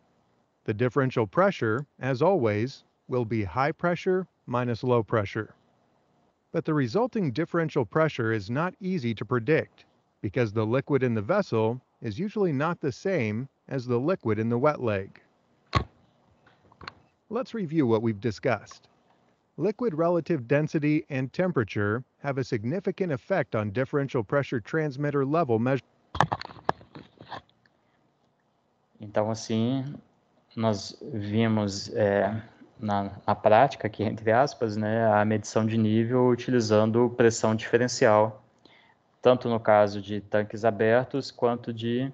The differential pressure, as always, will be high pressure minus low pressure. But the resulting differential pressure is not easy to predict because the liquid in the vessel is usually not the same as the liquid in the wet leg. Let's review what we've discussed. Liquid relative density and temperature have a significant effect on differential pressure transmitter level measure. Então, assim, nós vimos é, na, na, prática, aqui, entre aspas, né, a medição de nível utilizando pressão diferencial, tanto no caso de tanques abertos quanto de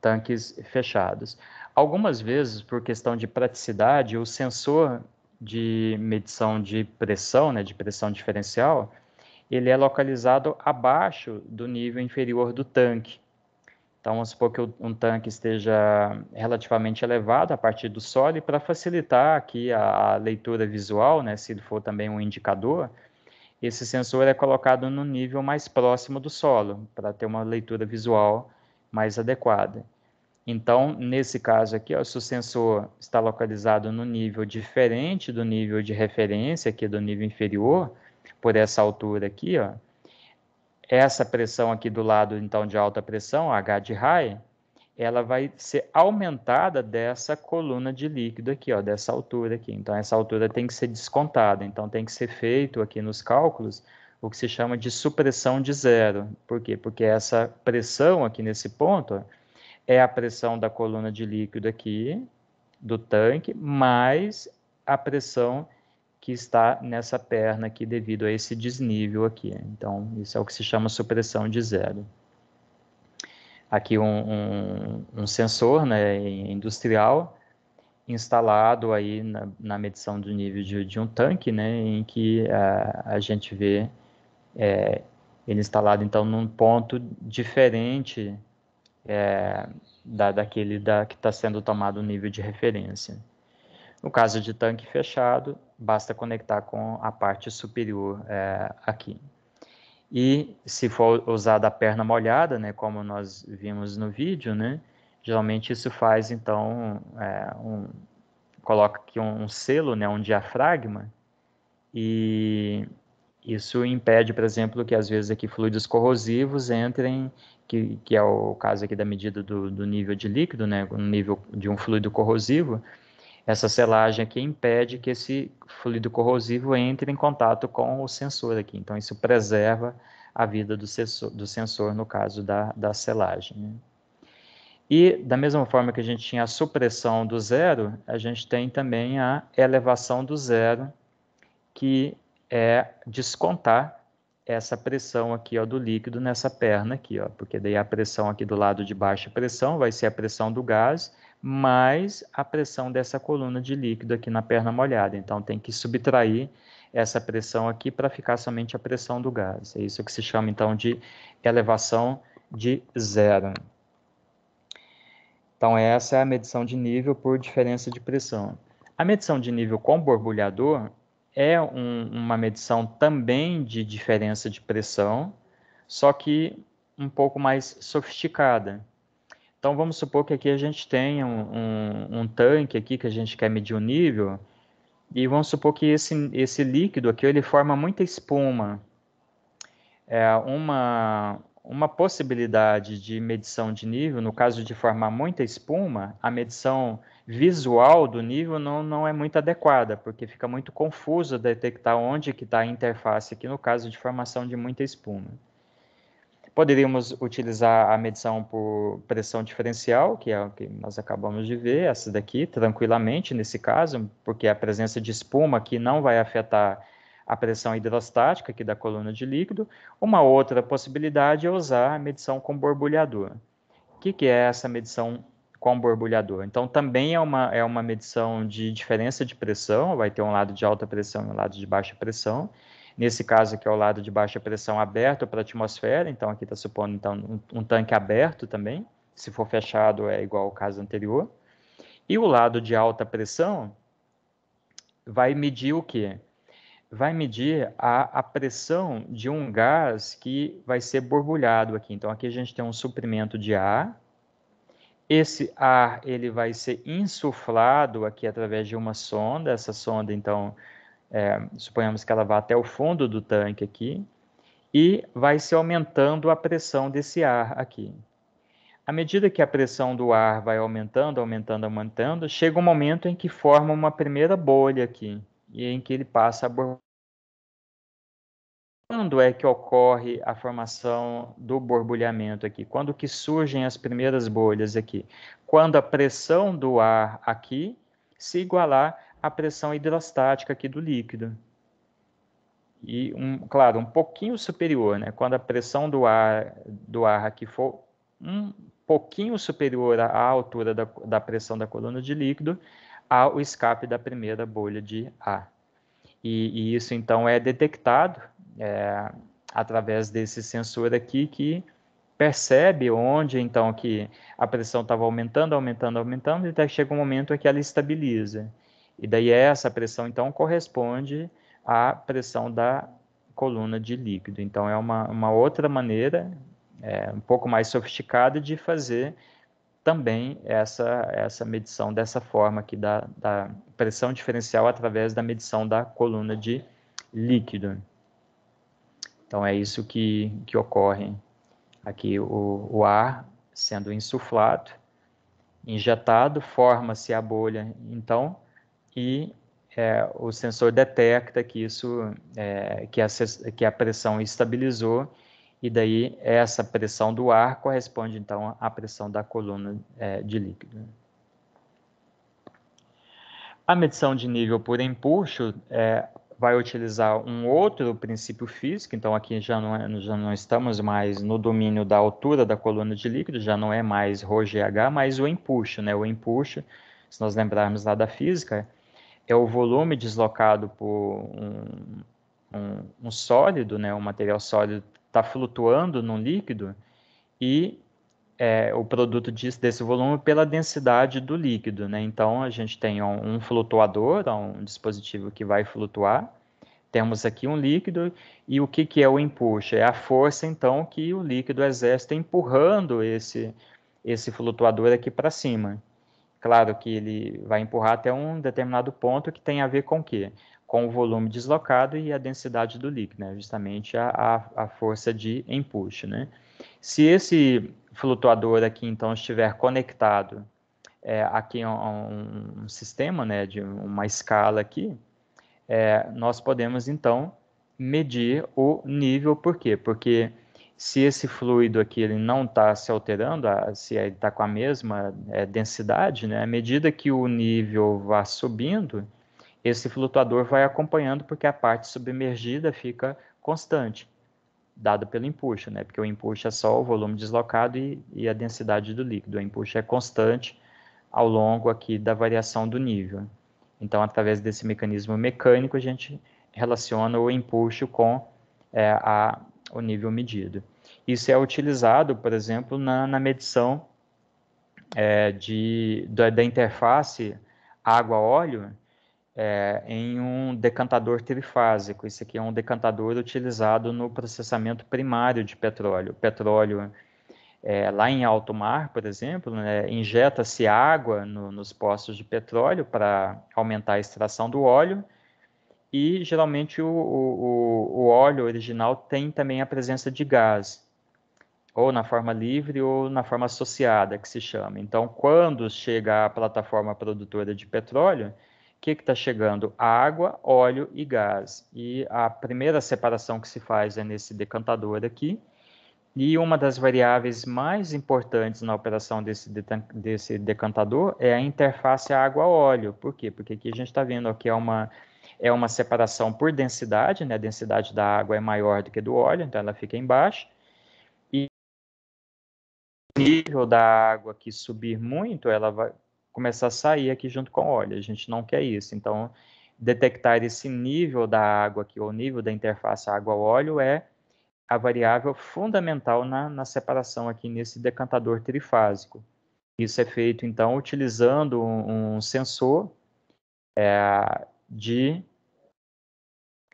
tanques fechados. Algumas vezes, por questão de praticidade, o sensor de medição de pressão, né, de pressão diferencial, ele é localizado abaixo do nível inferior do tanque. Então, vamos supor que um tanque esteja relativamente elevado a partir do solo, e para facilitar aqui a, a leitura visual, né, se for também um indicador, esse sensor é colocado no nível mais próximo do solo, para ter uma leitura visual mais adequada. Então, nesse caso aqui, ó, se o sensor está localizado no nível diferente do nível de referência, aqui do nível inferior, por essa altura aqui, ó, essa pressão aqui do lado, então, de alta pressão, H de high, ela vai ser aumentada dessa coluna de líquido aqui, ó, dessa altura aqui. Então, essa altura tem que ser descontada. Então, tem que ser feito aqui nos cálculos o que se chama de supressão de zero. Por quê? Porque essa pressão aqui nesse ponto é a pressão da coluna de líquido aqui, do tanque, mais a pressão que está nessa perna aqui devido a esse desnível aqui. Então, isso é o que se chama supressão de zero. Aqui um, um, um sensor né, industrial instalado aí na, na medição do nível de, de, um tanque, né, em que a, a gente vê é, ele instalado então num ponto diferente é, da, daquele da, que está sendo tomado o nível de referência. No caso de tanque fechado, basta conectar com a parte superior é, aqui. E se for usada a perna molhada, né, como nós vimos no vídeo, né, geralmente isso faz então é, um, coloca aqui um, um, selo, né, um diafragma e isso impede, por exemplo, que às vezes aqui fluidos corrosivos entrem, que, que é o caso aqui da medida do, do nível de líquido, né, no nível de um fluido corrosivo, essa selagem aqui impede que esse fluido corrosivo entre em contato com o sensor aqui. Então, isso preserva a vida do sensor, do sensor no caso da, da selagem. Né. E, da mesma forma que a gente tinha a supressão do zero, a gente tem também a elevação do zero, que é descontar essa pressão aqui ó, do líquido nessa perna aqui, ó, porque daí a pressão aqui do lado de baixa pressão vai ser a pressão do gás mais a pressão dessa coluna de líquido aqui na perna molhada. Então tem que subtrair essa pressão aqui para ficar somente a pressão do gás. É isso que se chama então de elevação de zero. Então essa é a medição de nível por diferença de pressão. A medição de nível com borbulhador é um, uma medição também de diferença de pressão, só que um pouco mais sofisticada. Então vamos supor que aqui a gente tenha um, um, um tanque aqui que a gente quer medir o nível, e vamos supor que esse, esse líquido aqui ele forma muita espuma. É uma, uma possibilidade de medição de nível, no caso de formar muita espuma, a medição visual do nível não, não é muito adequada, porque fica muito confuso detectar onde que está a interface, aqui no caso de formação de muita espuma. Poderíamos utilizar a medição por pressão diferencial, que é o que nós acabamos de ver, essa daqui, tranquilamente nesse caso, porque a presença de espuma aqui não vai afetar a pressão hidrostática aqui da coluna de líquido. Uma outra possibilidade é usar a medição com borbulhador. O que, que é essa medição com borbulhador. Então, também é uma, é uma medição de diferença de pressão, vai ter um lado de alta pressão e um lado de baixa pressão. Nesse caso aqui é o lado de baixa pressão aberto para a atmosfera, então aqui está supondo então, um, um, tanque aberto também, se for fechado é igual ao caso anterior. E o lado de alta pressão vai medir o quê? Vai medir a, a pressão de um gás que vai ser borbulhado aqui. Então aqui a gente tem um suprimento de ar, esse ar ele vai ser insuflado aqui através de uma sonda. Essa sonda, então, é, suponhamos que ela vá até o fundo do tanque aqui e vai se aumentando a pressão desse ar aqui. À medida que a pressão do ar vai aumentando, aumentando, aumentando, chega um momento em que forma uma primeira bolha aqui e em que ele passa a quando é que ocorre a formação do borbulhamento aqui? Quando que surgem as primeiras bolhas aqui? Quando a pressão do ar aqui se igualar à pressão hidrostática aqui do líquido. E, um, claro, um pouquinho superior, né? Quando a pressão do ar, do ar aqui for um pouquinho superior à altura da, da pressão da coluna de líquido, há o escape da primeira bolha de ar. E, e isso, então, é detectado é, através desse sensor aqui que percebe onde então que a pressão estava aumentando, aumentando, aumentando, e até chega um momento em que ela estabiliza. E daí essa pressão então corresponde à pressão da coluna de líquido. Então é uma, uma outra maneira, é, um pouco mais sofisticada, de fazer também essa, essa medição dessa forma aqui da, da pressão diferencial através da medição da coluna de líquido. Então é isso que, que ocorre aqui. O, o ar sendo insuflado, injetado, forma-se a bolha, então, e é, o sensor detecta que isso, é, que, a, que a pressão estabilizou, e daí essa pressão do ar corresponde, então, à pressão da coluna é, de líquido. A medição de nível por empuxo é, vai utilizar um outro princípio físico, então aqui já não, é, já não estamos mais no domínio da altura da coluna de líquido, já não é mais ρgH, mas o empuxo, né? O empuxo, se nós lembrarmos lá da física, é o volume deslocado por um, um, um sólido, né? Um material sólido está flutuando num líquido e é, o produto disso, desse volume pela densidade do líquido. Né? Então, a gente tem um, um flutuador, um dispositivo que vai flutuar, temos aqui um líquido, e o que, que é o empuxo? É a força, então, que o líquido exerce empurrando esse, esse flutuador aqui para cima. Claro que ele vai empurrar até um determinado ponto que tem a ver com o quê? Com o volume deslocado e a densidade do líquido, né? justamente a, a, a força de empuxo. Né? Se esse flutuador aqui então estiver conectado é, aqui a um, um, sistema, né, de uma escala aqui, é, nós podemos então medir o nível, por quê? Porque se esse fluido aqui ele não está se alterando, se ele está com a mesma é, densidade, né, à medida que o nível vá subindo, esse flutuador vai acompanhando porque a parte submergida fica constante dado pelo empuxo, né? Porque o empuxo é só o volume deslocado e, e a densidade do líquido. O empuxo é constante ao longo aqui da variação do nível. Então, através desse mecanismo mecânico, a gente relaciona o empuxo com é, a, o nível medido. Isso é utilizado, por exemplo, na, na medição é, de, da, da interface água-óleo, é, em um decantador trifásico. Isso aqui é um decantador utilizado no processamento primário de petróleo. Petróleo é, lá em alto mar, por exemplo, né, injeta-se água no, nos poços de petróleo para aumentar a extração do óleo e geralmente o, o, o, óleo original tem também a presença de gás, ou na forma livre ou na forma associada, que se chama. Então, quando chega à plataforma produtora de petróleo, o que está chegando? Água, óleo e gás. E a primeira separação que se faz é nesse decantador aqui. E uma das variáveis mais importantes na operação desse, desse decantador é a interface água-óleo. Por quê? Porque aqui a gente está vendo que é uma, é uma separação por densidade, né? a densidade da água é maior do que do óleo, então ela fica embaixo. E nível da água que subir muito, ela vai, começar a sair aqui junto com o óleo. A gente não quer isso. Então, detectar esse nível da água aqui, ou nível da interface água-óleo, é a variável fundamental na, na, separação aqui nesse decantador trifásico. Isso é feito, então, utilizando um, um sensor é, de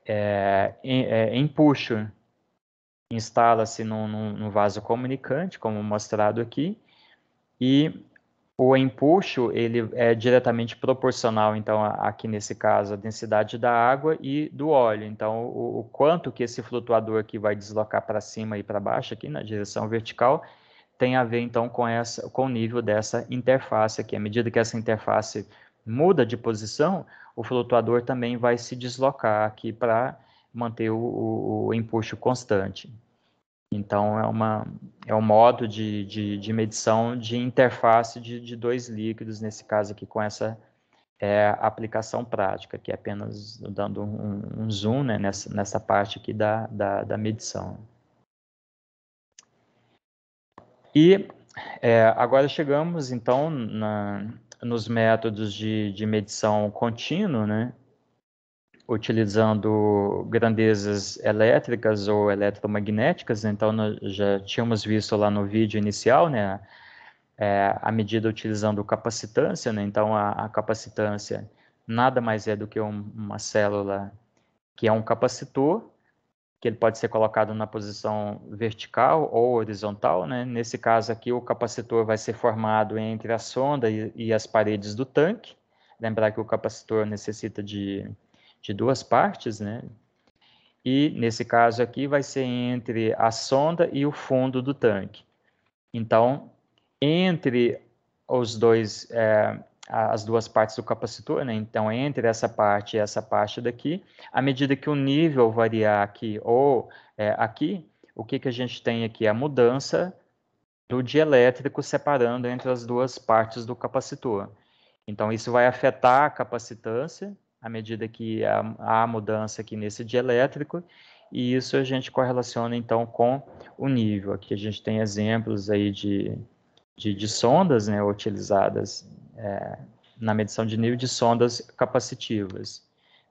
é, é, empuxo. Instala-se num, num, num vaso comunicante, como mostrado aqui, e o empuxo ele é diretamente proporcional, então, aqui nesse caso, à densidade da água e do óleo. Então, o, o quanto que esse flutuador aqui vai deslocar para cima e para baixo, aqui na direção vertical, tem a ver, então, com, essa, com o nível dessa interface aqui. À medida que essa interface muda de posição, o flutuador também vai se deslocar aqui para manter o, o, o empuxo constante. Então, é, uma, é um modo de, de, de medição de interface de, de dois líquidos, nesse caso aqui, com essa é, aplicação prática, que é apenas dando um, um zoom né, nessa, nessa parte aqui da, da, da medição. E é, agora chegamos, então, na, nos métodos de, de medição contínua, né? utilizando grandezas elétricas ou eletromagnéticas. Então, nós já tínhamos visto lá no vídeo inicial, né, é, a medida utilizando capacitância, né? Então, a, a, capacitância nada mais é do que um, uma célula que é um capacitor, que ele pode ser colocado na posição vertical ou horizontal, né? Nesse caso aqui, o capacitor vai ser formado entre a sonda e, e as paredes do tanque. Lembrar que o capacitor necessita de de duas partes, né? E nesse caso aqui vai ser entre a sonda e o fundo do tanque. Então, entre os dois, é, as duas partes do capacitor, né? Então, entre essa parte e essa parte daqui, à medida que o nível variar aqui ou é, aqui, o que, que a gente tem aqui? A mudança do dielétrico separando entre as duas partes do capacitor. Então, isso vai afetar a capacitância à medida que há, há mudança aqui nesse dielétrico, e isso a gente correlaciona então com o nível. Aqui a gente tem exemplos aí de, de, de sondas né, utilizadas é, na medição de nível de sondas capacitivas.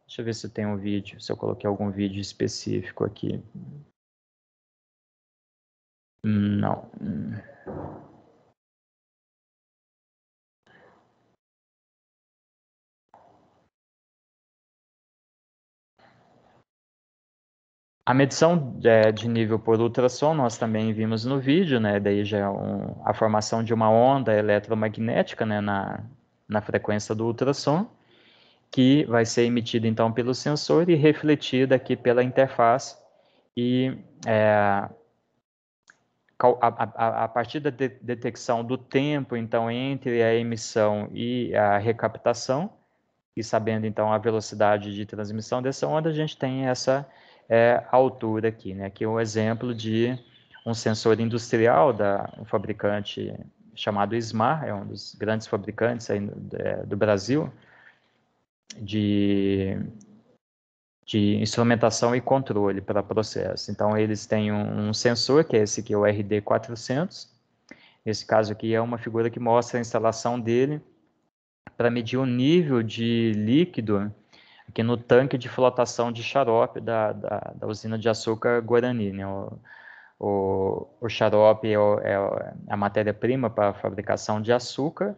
Deixa eu ver se tem um vídeo, se eu coloquei algum vídeo específico aqui. Não. A medição é, de nível por ultrassom nós também vimos no vídeo, né? Daí já é um, a formação de uma onda eletromagnética, né? Na, na frequência do ultrassom, que vai ser emitida então pelo sensor e refletida aqui pela interface e é, a, a, a, partir da de detecção do tempo, então, entre a emissão e a recaptação, e sabendo, então, a velocidade de transmissão dessa onda, a gente tem essa é, altura aqui, né? Aqui é um exemplo de um sensor industrial da um fabricante chamado Ismar, é um dos grandes fabricantes aí do, é, do Brasil de, de instrumentação e controle para processo. Então, eles têm um, um sensor, que é esse que é o RD400. Nesse caso aqui é uma figura que mostra a instalação dele para medir o nível de líquido aqui no tanque de flotação de xarope da, da, da usina de açúcar Guarani. Né? O, o, o xarope é, é, é a matéria-prima para a fabricação de açúcar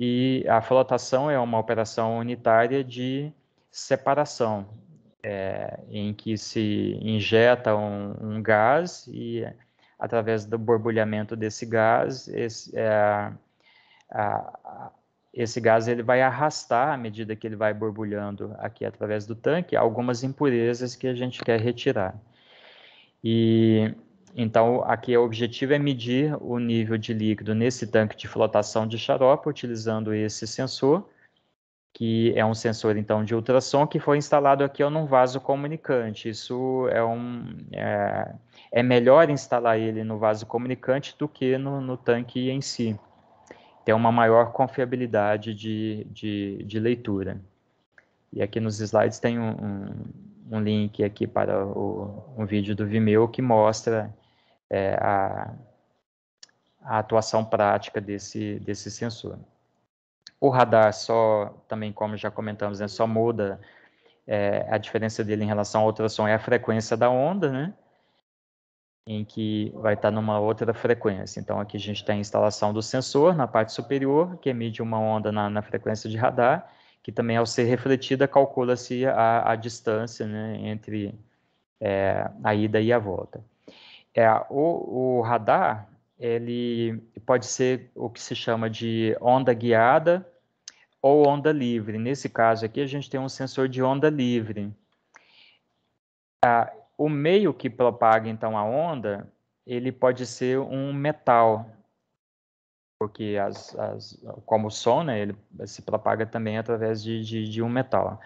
e a flotação é uma operação unitária de separação, é, em que se injeta um, um, gás e, através do borbulhamento desse gás, esse, é, a, a esse gás ele vai arrastar à medida que ele vai borbulhando aqui através do tanque algumas impurezas que a gente quer retirar. E então aqui o objetivo é medir o nível de líquido nesse tanque de flotação de xarope utilizando esse sensor, que é um sensor então de ultrassom que foi instalado aqui num vaso comunicante. Isso é um é, é melhor instalar ele no vaso comunicante do que no, no tanque em si ter uma maior confiabilidade de, de, de leitura. E aqui nos slides tem um, um, um link aqui para o, um vídeo do Vimeo que mostra é, a, a atuação prática desse, desse sensor. O radar só, também como já comentamos, né, só muda é, a diferença dele em relação ao ultrassom é a frequência da onda, né? em que vai estar numa outra frequência. Então, aqui a gente tem a instalação do sensor na parte superior, que emite uma onda na, na frequência de radar, que também, ao ser refletida, calcula-se a, a, distância né, entre é, a ida e a volta. É, o, o, radar, ele pode ser o que se chama de onda guiada ou onda livre. Nesse caso aqui, a gente tem um sensor de onda livre. Ah, o meio que propaga então a onda, ele pode ser um metal, porque as, as, como o som, né, ele se propaga também através de, de, de um metal.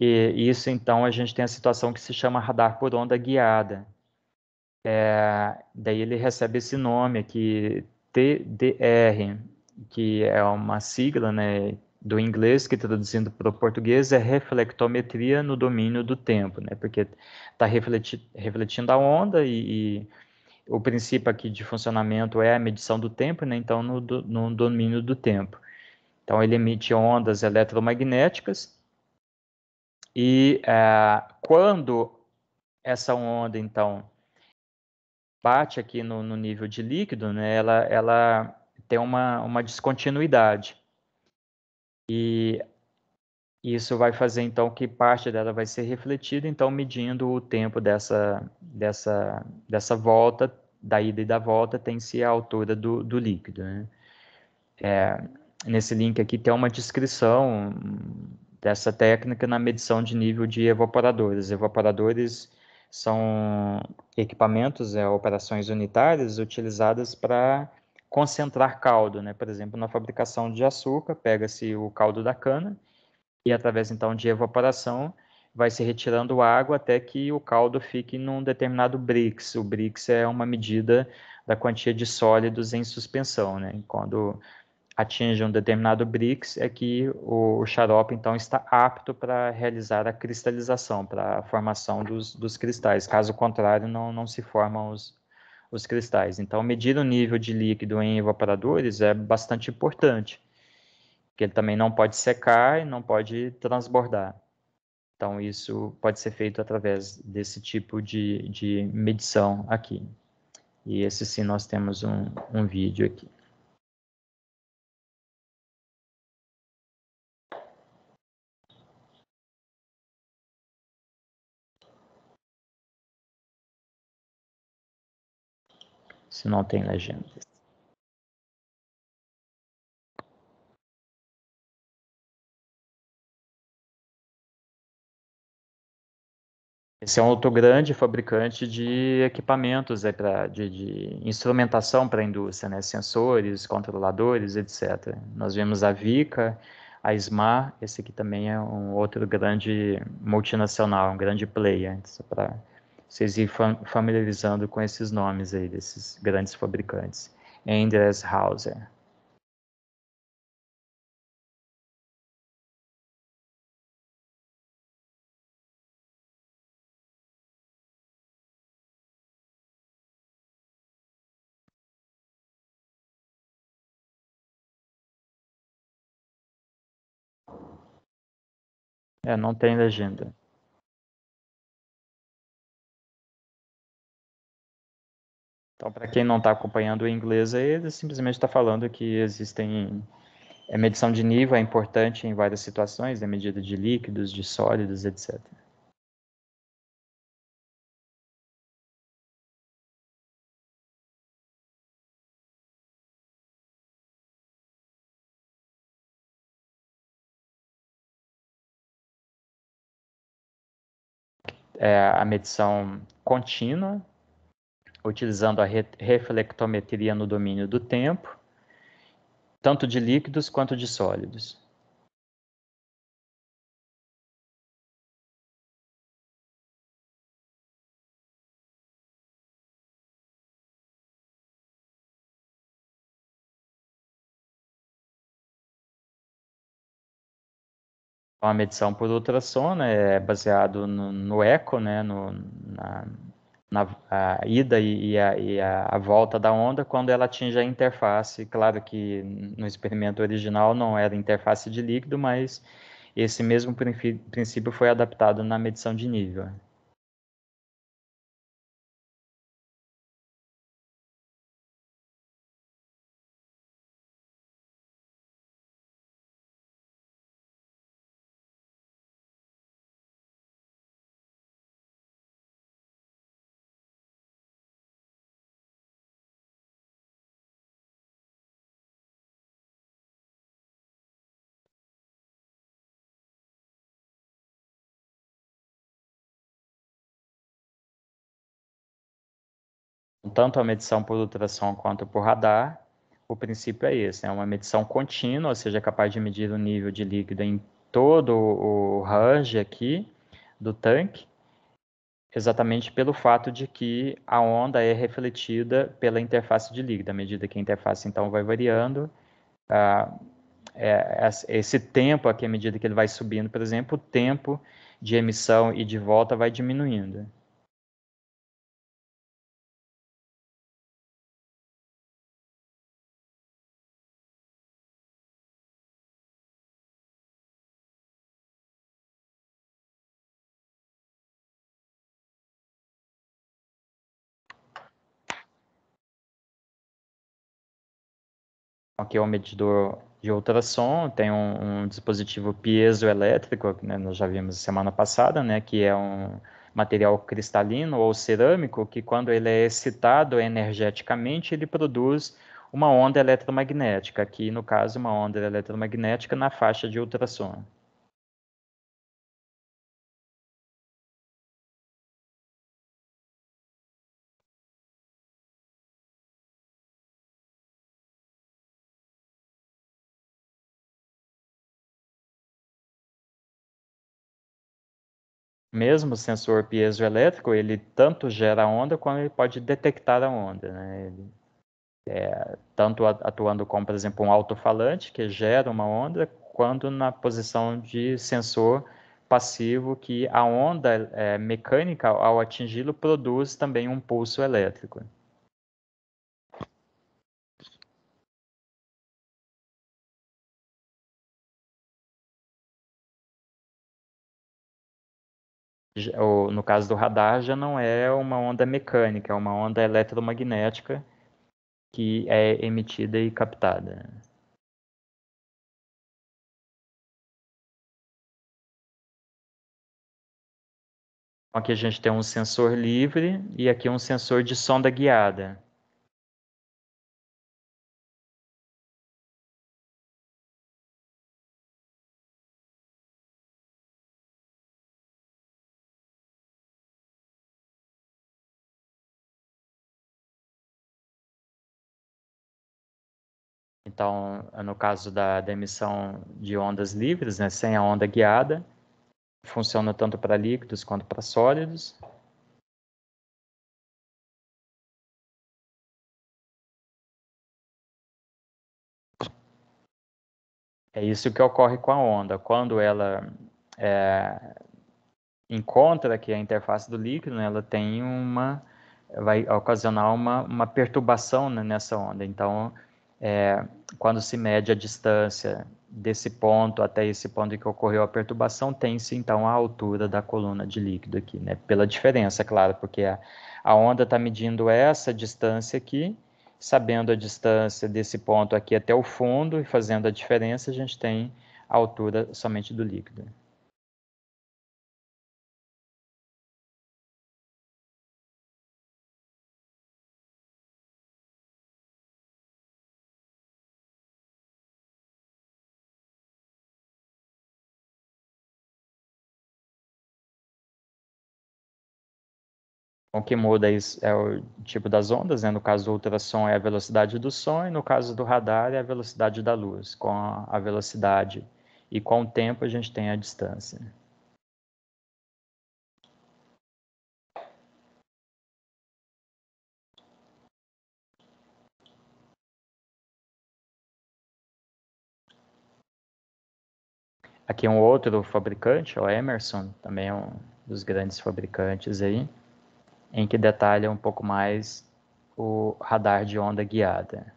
E isso então a gente tem a situação que se chama radar por onda guiada. É, daí ele recebe esse nome aqui, TDR, que é uma sigla, né, do inglês, que traduzindo para o português é reflectometria no domínio do tempo, né? Porque está refleti refletindo a onda e, e, o princípio aqui de funcionamento é a medição do tempo, né? Então, no, do, no domínio do tempo. Então, ele emite ondas eletromagnéticas e é, quando essa onda, então, bate aqui no, no nível de líquido, né? Ela, ela tem uma, uma descontinuidade. E isso vai fazer então que parte dela vai ser refletida, então medindo o tempo dessa, dessa, dessa volta, da ida e da volta, tem-se a altura do, do líquido. Né? É, nesse link aqui tem uma descrição dessa técnica na medição de nível de evaporadores. Evaporadores são equipamentos, é, operações unitárias utilizadas para concentrar caldo, né? Por exemplo, na fabricação de açúcar, pega-se o caldo da cana e através então de evaporação vai se retirando água até que o caldo fique num determinado Brix. O Brix é uma medida da quantia de sólidos em suspensão, né? quando atinge um determinado Brix é que o, xarope então está apto para realizar a cristalização, para a formação dos, dos cristais. Caso contrário, não, não se formam os, os cristais. Então, medir o nível de líquido em evaporadores é bastante importante, porque ele também não pode secar e não pode transbordar. Então, isso pode ser feito através desse tipo de, de medição aqui. E esse sim nós temos um, um vídeo aqui. se não tem legendas. Esse é um outro grande fabricante de equipamentos, é pra, de, de instrumentação para a indústria, né? sensores, controladores, etc. Nós vimos a Vica, a Smar, esse aqui também é um outro grande multinacional, um grande player, para vocês ir familiarizando com esses nomes aí desses grandes fabricantes. Anders Hauser. É, não tem legenda. Então, para quem não está acompanhando o inglês, ele simplesmente está falando que existem. A é, medição de nível é importante em várias situações, a né? medida de líquidos, de sólidos, etc. É a medição contínua utilizando a re reflectometria no domínio do tempo, tanto de líquidos quanto de sólidos. Então, a medição por ultrassom né, é baseado no, no eco, né, no, na, na a ida e, a, e a, a, volta da onda quando ela atinge a interface. Claro que no experimento original não era interface de líquido, mas esse mesmo princípio foi adaptado na medição de nível. tanto a medição por ultrassom quanto por radar, o princípio é esse, é né? uma medição contínua, ou seja, capaz de medir o nível de líquido em todo o range aqui do tanque, exatamente pelo fato de que a onda é refletida pela interface de líquido, à medida que a interface então vai variando, ah, é, esse tempo aqui, à medida que ele vai subindo, por exemplo, o tempo de emissão e de volta vai diminuindo. Aqui é um medidor de ultrassom, tem um, um dispositivo piezoelétrico, né, nós já vimos semana passada, né, que é um material cristalino ou cerâmico que quando ele é excitado energeticamente, ele produz uma onda eletromagnética, aqui no caso uma onda eletromagnética na faixa de ultrassom. mesmo o sensor piezoelétrico, ele tanto gera onda quanto ele pode detectar a onda. Né? Ele, é, tanto atuando como, por exemplo, um alto-falante que gera uma onda, quanto na posição de sensor passivo que a onda é, mecânica, ao atingi-lo, produz também um pulso elétrico. no caso do radar, já não é uma onda mecânica, é uma onda eletromagnética que é emitida e captada. Então, aqui a gente tem um sensor livre e aqui um sensor de sonda guiada. Então, no caso da, da emissão de ondas livres, né, sem a onda guiada, funciona tanto para líquidos quanto para sólidos. É isso que ocorre com a onda. Quando ela é, encontra que a interface do líquido, né, ela tem uma vai ocasionar uma, uma perturbação né, nessa onda. Então, é, quando se mede a distância desse ponto até esse ponto em que ocorreu a perturbação, tem-se então a altura da coluna de líquido aqui, né? Pela diferença, é claro, porque a, a onda está medindo essa distância aqui, sabendo a distância desse ponto aqui até o fundo e fazendo a diferença, a gente tem a altura somente do líquido. O que muda é o tipo das ondas, né? no caso do ultrassom é a velocidade do som, e no caso do radar é a velocidade da luz. Com a velocidade e com o tempo a gente tem a distância. Aqui um outro fabricante, o Emerson, também é um dos grandes fabricantes aí em que detalha um pouco mais o radar de onda guiada.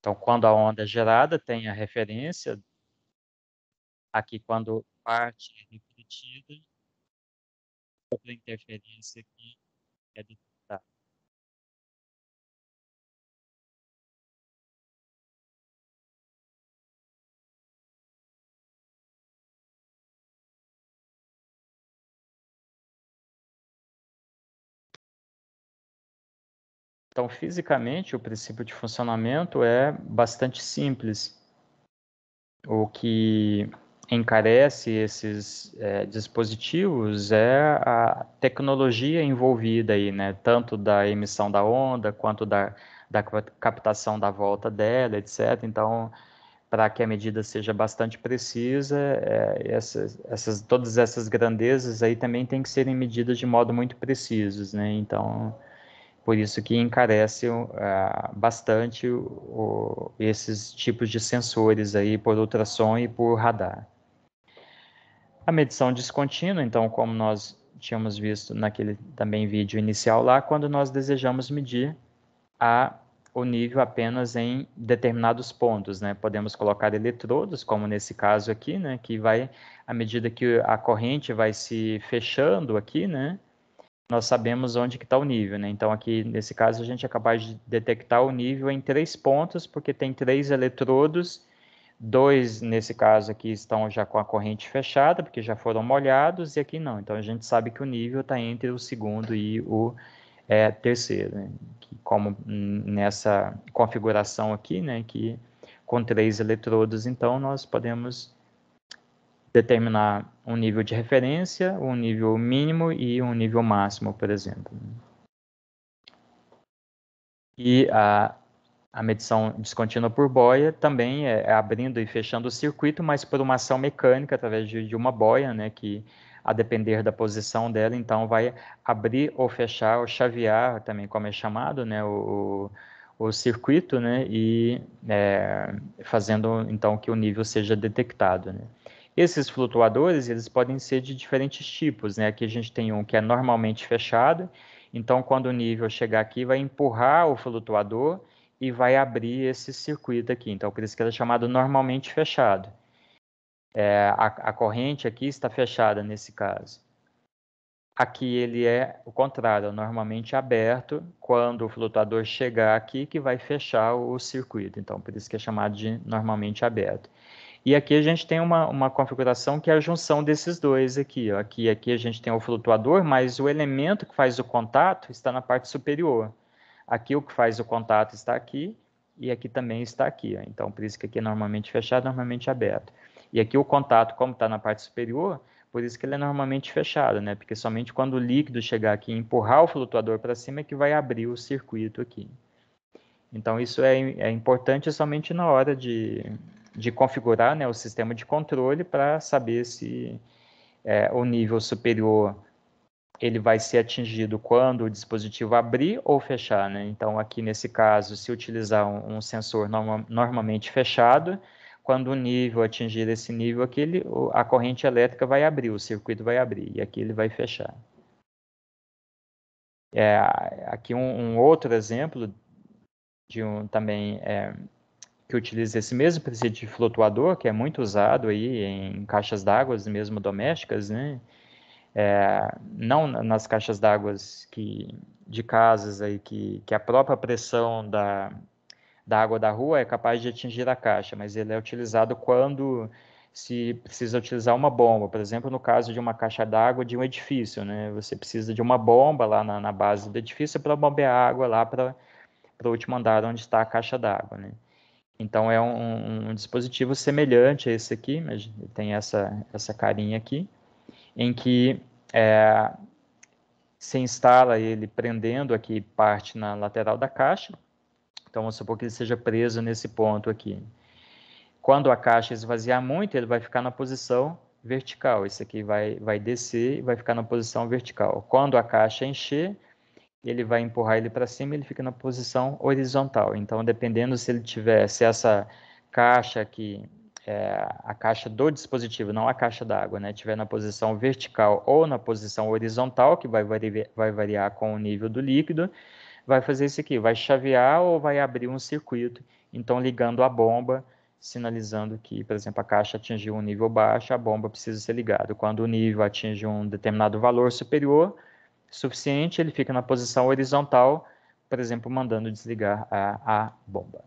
Então, quando a onda é gerada, tem a referência Aqui, quando parte é repetida, a interferência aqui é detectada. Então, fisicamente, o princípio de funcionamento é bastante simples. O que encarece esses é, dispositivos é a tecnologia envolvida aí, né? Tanto da emissão da onda quanto da, da captação da volta dela, etc. Então, para que a medida seja bastante precisa, é, essas, essas, todas essas grandezas aí também têm que serem medidas de modo muito precisos, né? Então, por isso que encarece uh, bastante o, esses tipos de sensores aí por ultrassom e por radar. A medição descontínua, então, como nós tínhamos visto naquele também vídeo inicial lá, quando nós desejamos medir a, o nível apenas em determinados pontos, né? Podemos colocar eletrodos, como nesse caso aqui, né? Que vai, à medida que a corrente vai se fechando aqui, né? Nós sabemos onde que está o nível, né? Então, aqui nesse caso, a gente é capaz de detectar o nível em três pontos, porque tem três eletrodos Dois, nesse caso aqui, estão já com a corrente fechada, porque já foram molhados, e aqui não. Então, a gente sabe que o nível está entre o segundo e o é, terceiro. Né? Que, como nessa configuração aqui, né, que com três eletrodos, então, nós podemos determinar um nível de referência, um nível mínimo e um nível máximo, por exemplo. E a, a medição descontínua por boia também é, é abrindo e fechando o circuito, mas por uma ação mecânica através de, de uma boia, né, que a depender da posição dela, então vai abrir ou fechar ou chavear, também como é chamado, né, o, o circuito, né, e é, fazendo então que o nível seja detectado, né. Esses flutuadores, eles podem ser de diferentes tipos, né, aqui a gente tem um que é normalmente fechado, então quando o nível chegar aqui vai empurrar o flutuador e vai abrir esse circuito aqui. Então, por isso que ele é chamado normalmente fechado. É, a, a corrente aqui está fechada nesse caso. Aqui ele é o contrário, é normalmente aberto, quando o flutuador chegar aqui que vai fechar o circuito. Então, por isso que é chamado de normalmente aberto. E aqui a gente tem uma, uma configuração que é a junção desses dois aqui. Ó. Aqui, aqui a gente tem o flutuador, mas o elemento que faz o contato está na parte superior. Aqui o que faz o contato está aqui e aqui também está aqui. Ó. Então, por isso que aqui é normalmente fechado, normalmente aberto. E aqui o contato, como está na parte superior, por isso que ele é normalmente fechado, né? Porque somente quando o líquido chegar aqui e empurrar o flutuador para cima é que vai abrir o circuito aqui. Então, isso é, é importante somente na hora de, de configurar né, o sistema de controle para saber se é, o nível superior ele vai ser atingido quando o dispositivo abrir ou fechar, né? Então, aqui nesse caso, se utilizar um, um sensor norma, normalmente fechado, quando o nível atingir esse nível aqui, ele, a corrente elétrica vai abrir, o circuito vai abrir, e aqui ele vai fechar. É, aqui um, um, outro exemplo de um também é, que utiliza esse mesmo princípio de flutuador, que é muito usado aí em caixas d'água, mesmo domésticas, né? é, não nas caixas d'água de casas aí que, que a própria pressão da, da água da rua é capaz de atingir a caixa, mas ele é utilizado quando se precisa utilizar uma bomba, por exemplo, no caso de uma caixa d'água de um edifício, né? Você precisa de uma bomba lá na, na base do edifício para bombear água lá para o último andar onde está a caixa d'água, né? Então é um, um, um, dispositivo semelhante a esse aqui, mas tem essa essa carinha aqui em que é, se instala ele prendendo aqui parte na lateral da caixa. Então, vamos supor que ele seja preso nesse ponto aqui. Quando a caixa esvaziar muito, ele vai ficar na posição vertical. Isso aqui vai, vai descer e vai ficar na posição vertical. Quando a caixa encher, ele vai empurrar ele para cima e ele fica na posição horizontal. Então, dependendo se ele tiver, se essa caixa aqui é, a caixa do dispositivo, não a caixa d'água, né, estiver na posição vertical ou na posição horizontal, que vai, vari vai variar com o nível do líquido, vai fazer isso aqui, vai chavear ou vai abrir um circuito, então ligando a bomba, sinalizando que, por exemplo, a caixa atingiu um nível baixo, a bomba precisa ser ligada. Quando o nível atinge um determinado valor superior, suficiente, ele fica na posição horizontal, por exemplo, mandando desligar a, a bomba.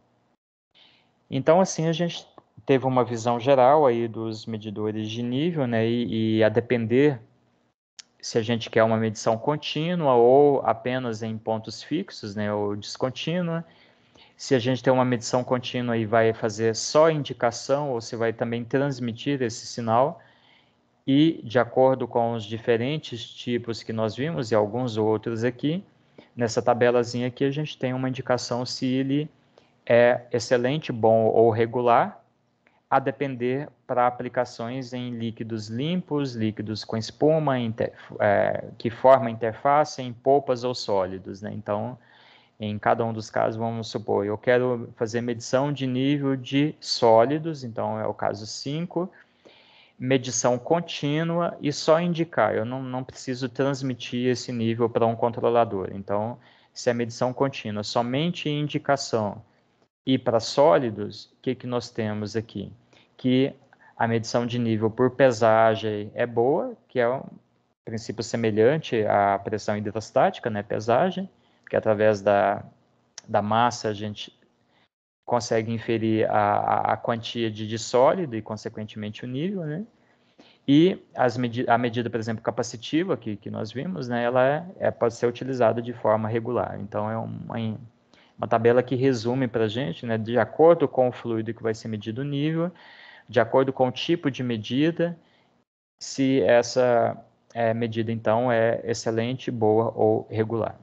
Então, assim, a gente teve uma visão geral aí dos medidores de nível, né? E, e a depender se a gente quer uma medição contínua ou apenas em pontos fixos, né? Ou descontínua. Se a gente tem uma medição contínua e vai fazer só indicação ou se vai também transmitir esse sinal. E de acordo com os diferentes tipos que nós vimos e alguns outros aqui, nessa tabelazinha aqui a gente tem uma indicação se ele é excelente, bom ou regular, a depender para aplicações em líquidos limpos, líquidos com espuma, inter, é, que forma interface, em polpas ou sólidos. Né? Então, em cada um dos casos, vamos supor, eu quero fazer medição de nível de sólidos, então é o caso 5, medição contínua e só indicar, eu não, não preciso transmitir esse nível para um controlador. Então, se é medição contínua, somente indicação. E para sólidos, o que, que nós temos aqui? que a medição de nível por pesagem é boa, que é um princípio semelhante à pressão hidrostática, né, pesagem, que através da, da massa a gente consegue inferir a, a, quantia de, de sólido e, consequentemente, o nível, né? E as medi a medida, por exemplo, capacitiva que, que nós vimos, né, ela é, é pode ser utilizada de forma regular. Então, é uma, é uma tabela que resume para a gente, né, de acordo com o fluido que vai ser medido o nível, de acordo com o tipo de medida, se essa é, medida então é excelente, boa ou regular.